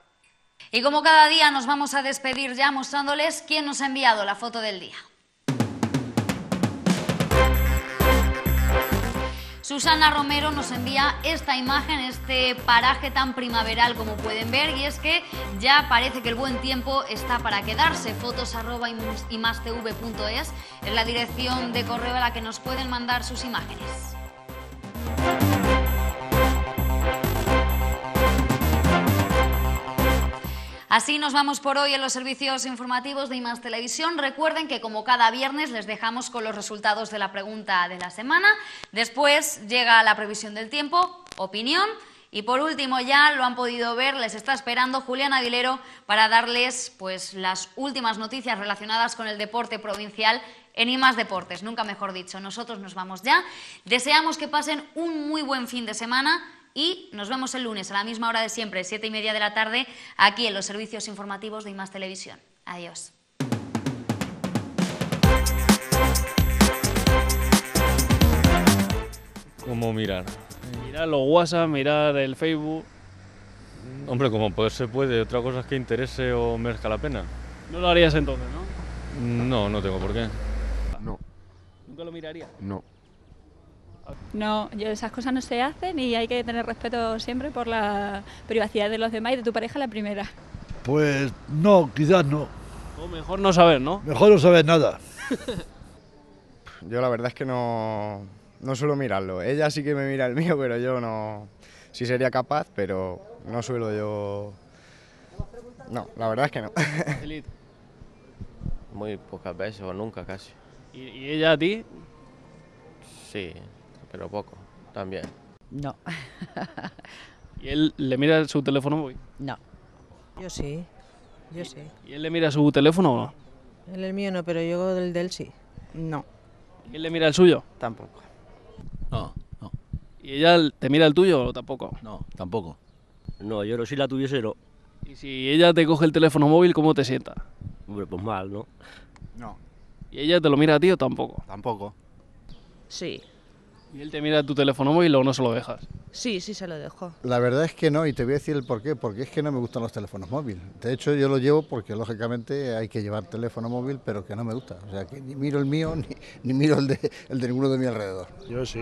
Y como cada día nos vamos a despedir ya mostrándoles quién nos ha enviado la foto del día. Susana Romero nos envía esta imagen, este paraje tan primaveral como pueden ver, y es que ya parece que el buen tiempo está para quedarse. Fotos y es la dirección de correo a la que nos pueden mandar sus imágenes. Así nos vamos por hoy en los servicios informativos de IMAS Televisión. Recuerden que como cada viernes les dejamos con los resultados de la pregunta de la semana. Después llega la previsión del tiempo, opinión. Y por último, ya lo han podido ver, les está esperando Julián Aguilero para darles pues, las últimas noticias relacionadas con el deporte provincial en IMAS Deportes, nunca mejor dicho. Nosotros nos vamos ya. Deseamos que pasen un muy buen fin de semana y nos vemos el lunes a la misma hora de siempre, siete y media de la tarde, aquí en los servicios informativos de IMAS Televisión. Adiós. ¿Cómo mirar? Mirar los WhatsApp, mirar el Facebook. Hombre, como poder pues se puede, otra cosa es que interese o merezca la pena. No lo harías entonces, ¿no? No, no tengo por qué. No. ¿Nunca lo miraría? No. No, esas cosas no se hacen y hay que tener respeto siempre por la privacidad de los demás y de tu pareja la primera. Pues no, quizás no. mejor no saber, ¿no? Mejor no saber nada. yo la verdad es que no, suelo mirarlo. Ella sí que me mira el mío, pero yo no... Sí sería capaz, pero no suelo yo... No, la verdad es que no. Muy pocas veces o nunca casi. ¿Y, y ella a ti? Sí, pero poco también. No. ¿Y él le mira su teléfono móvil? No. Yo sí, yo sí. ¿Y él le mira su teléfono o no? Él el mío no, pero yo del de él sí. No. ¿Y él le mira el suyo? Tampoco. No, no. ¿Y ella te mira el tuyo o tampoco? No, tampoco. No, yo no, si la tuviese no. ¿Y si ella te coge el teléfono móvil, cómo te sienta? Hombre, pues mal, ¿no? No. ¿Y ella te lo mira a ti o tampoco? Tampoco. Sí. Y él te mira tu teléfono móvil y luego no se lo dejas. Sí, sí se lo dejo. La verdad es que no, y te voy a decir el por qué, porque es que no me gustan los teléfonos móviles. De hecho, yo lo llevo porque, lógicamente, hay que llevar teléfono móvil, pero que no me gusta. O sea, que ni miro el mío, ni, miro el de, el de ninguno de mi alrededor. Yo sí,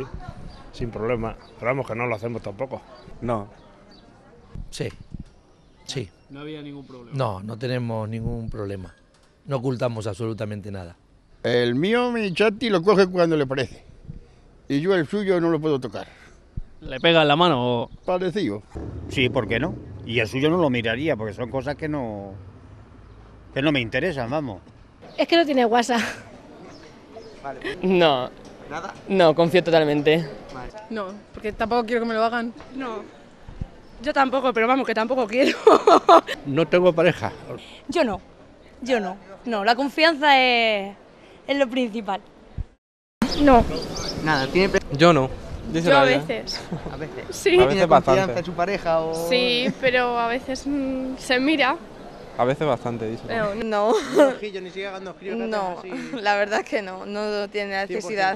sin problema. Pero vamos que no lo hacemos tampoco. No. Sí, sí. No había ningún problema. No, no tenemos ningún problema. No ocultamos absolutamente nada. El mío, mi chati, lo coge cuando le parece y yo el suyo no lo puedo tocar. ¿Le pega en la mano o...? Parecido. Sí, ¿por qué no? Y el suyo no lo miraría, porque son cosas que no... que no me interesan, vamos. Es que no tiene WhatsApp. Vale. No. ¿Nada? No, confío totalmente. No, porque tampoco quiero que me lo hagan. No. Yo tampoco, pero vamos, que tampoco quiero. no tengo pareja. Yo no. Yo no. No, la confianza es, es lo principal. No. Nada, tiene. Yo no. Yo a veces. A veces. Sí. su pareja Sí, pero a veces mm, se mira. A veces bastante, dice. No, no, la verdad es que no, no tiene necesidad.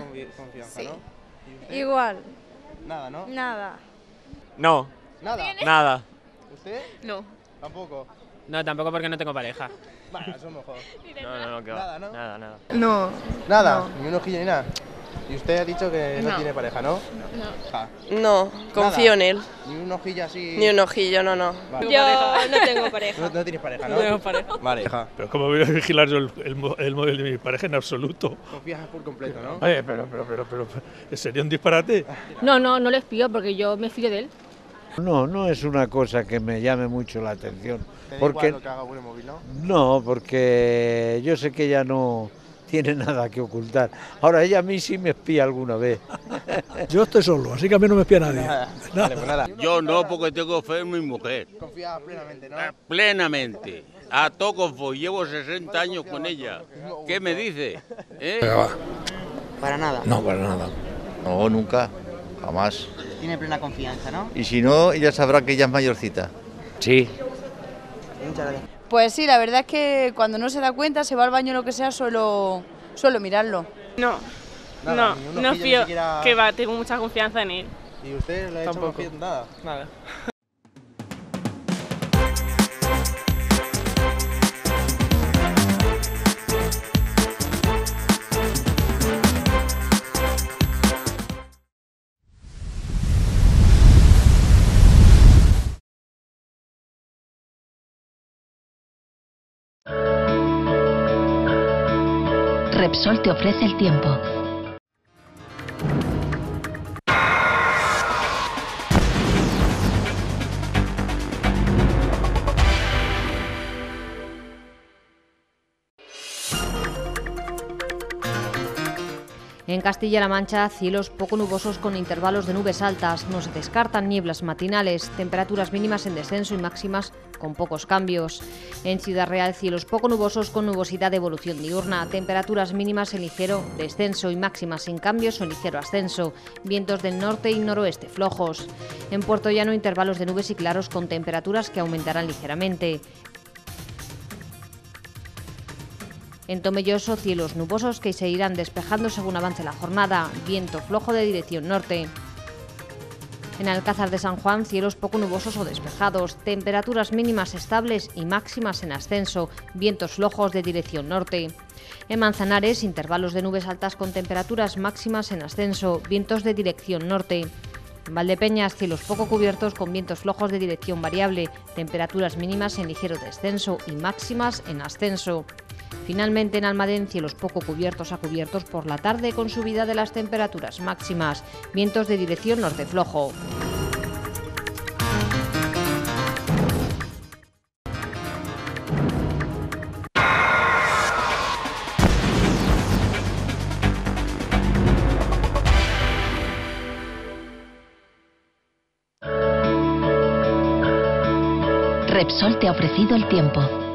¿no? Igual, Nada, ¿no? nada. No, Nada. nada. ¿Usted? No. Tampoco. No, tampoco porque no tengo pareja. Vale, eso es mejor. No, no, no, Nada, ¿no? Nada, nada. No. Nada, ni un ojillo ni nada. Y usted ha dicho que no, tiene pareja, ¿no? No. No, confío en él. Ni un ojillo así. Ni un ojillo, no, no. Yo no tengo pareja. No, tienes pareja, ¿no? No tengo pareja. Vale. Pero como voy a vigilar yo el, móvil de mi pareja en absoluto? Confías por completo, ¿no? Oye, pero, pero, pero, pero, ¿sería un disparate? No, no, no le pido porque yo me fío de él. No, no es una cosa que me llame mucho la atención. ¿Te da porque igual lo que haga móvil, ¿no? no, porque yo sé que ella no tiene nada que ocultar. Ahora ella a mí sí me espía alguna vez. Yo estoy solo, así que a mí no me espía nadie. Pues Yo no, porque tengo fe en mi mujer. Confiaba plenamente, ¿no? Ah, plenamente. A Tocofo, llevo 60 años con ella. ¿Qué me dice? ¿Eh? Para nada. No, para nada. No, nunca, jamás. Tiene plena confianza, ¿no? Y si no, ella sabrá que ella es mayorcita. Sí. Muchas gracias. Pues sí, la verdad es que cuando no se da cuenta, se va al baño o lo que sea, solo mirarlo. No, no, no fío que va, tengo mucha confianza en él. ¿Y usted le ha hecho confianza? Nada. Repsol te ofrece el tiempo. Castilla-La Mancha, cielos poco nubosos con intervalos de nubes altas. No se descartan nieblas matinales, temperaturas mínimas en descenso y máximas con pocos cambios. En Ciudad Real, cielos poco nubosos con nubosidad de evolución diurna, temperaturas mínimas en ligero descenso y máximas sin cambios o ligero ascenso, vientos del norte y noroeste flojos. En Puerto Llano, intervalos de nubes y claros con temperaturas que aumentarán ligeramente. En Tomelloso, cielos nubosos que se irán despejando según avance la jornada, viento flojo de dirección norte. En Alcázar de San Juan, cielos poco nubosos o despejados, temperaturas mínimas estables y máximas en ascenso, vientos flojos de dirección norte. En Manzanares, intervalos de nubes altas con temperaturas máximas en ascenso, vientos de dirección norte. En Valdepeñas, cielos poco cubiertos con vientos flojos de dirección variable, temperaturas mínimas en ligero descenso y máximas en ascenso. Finalmente en Almadén cielos poco cubiertos a cubiertos por la tarde con subida de las temperaturas máximas, vientos de dirección norte flojo. Repsol te ha ofrecido el tiempo.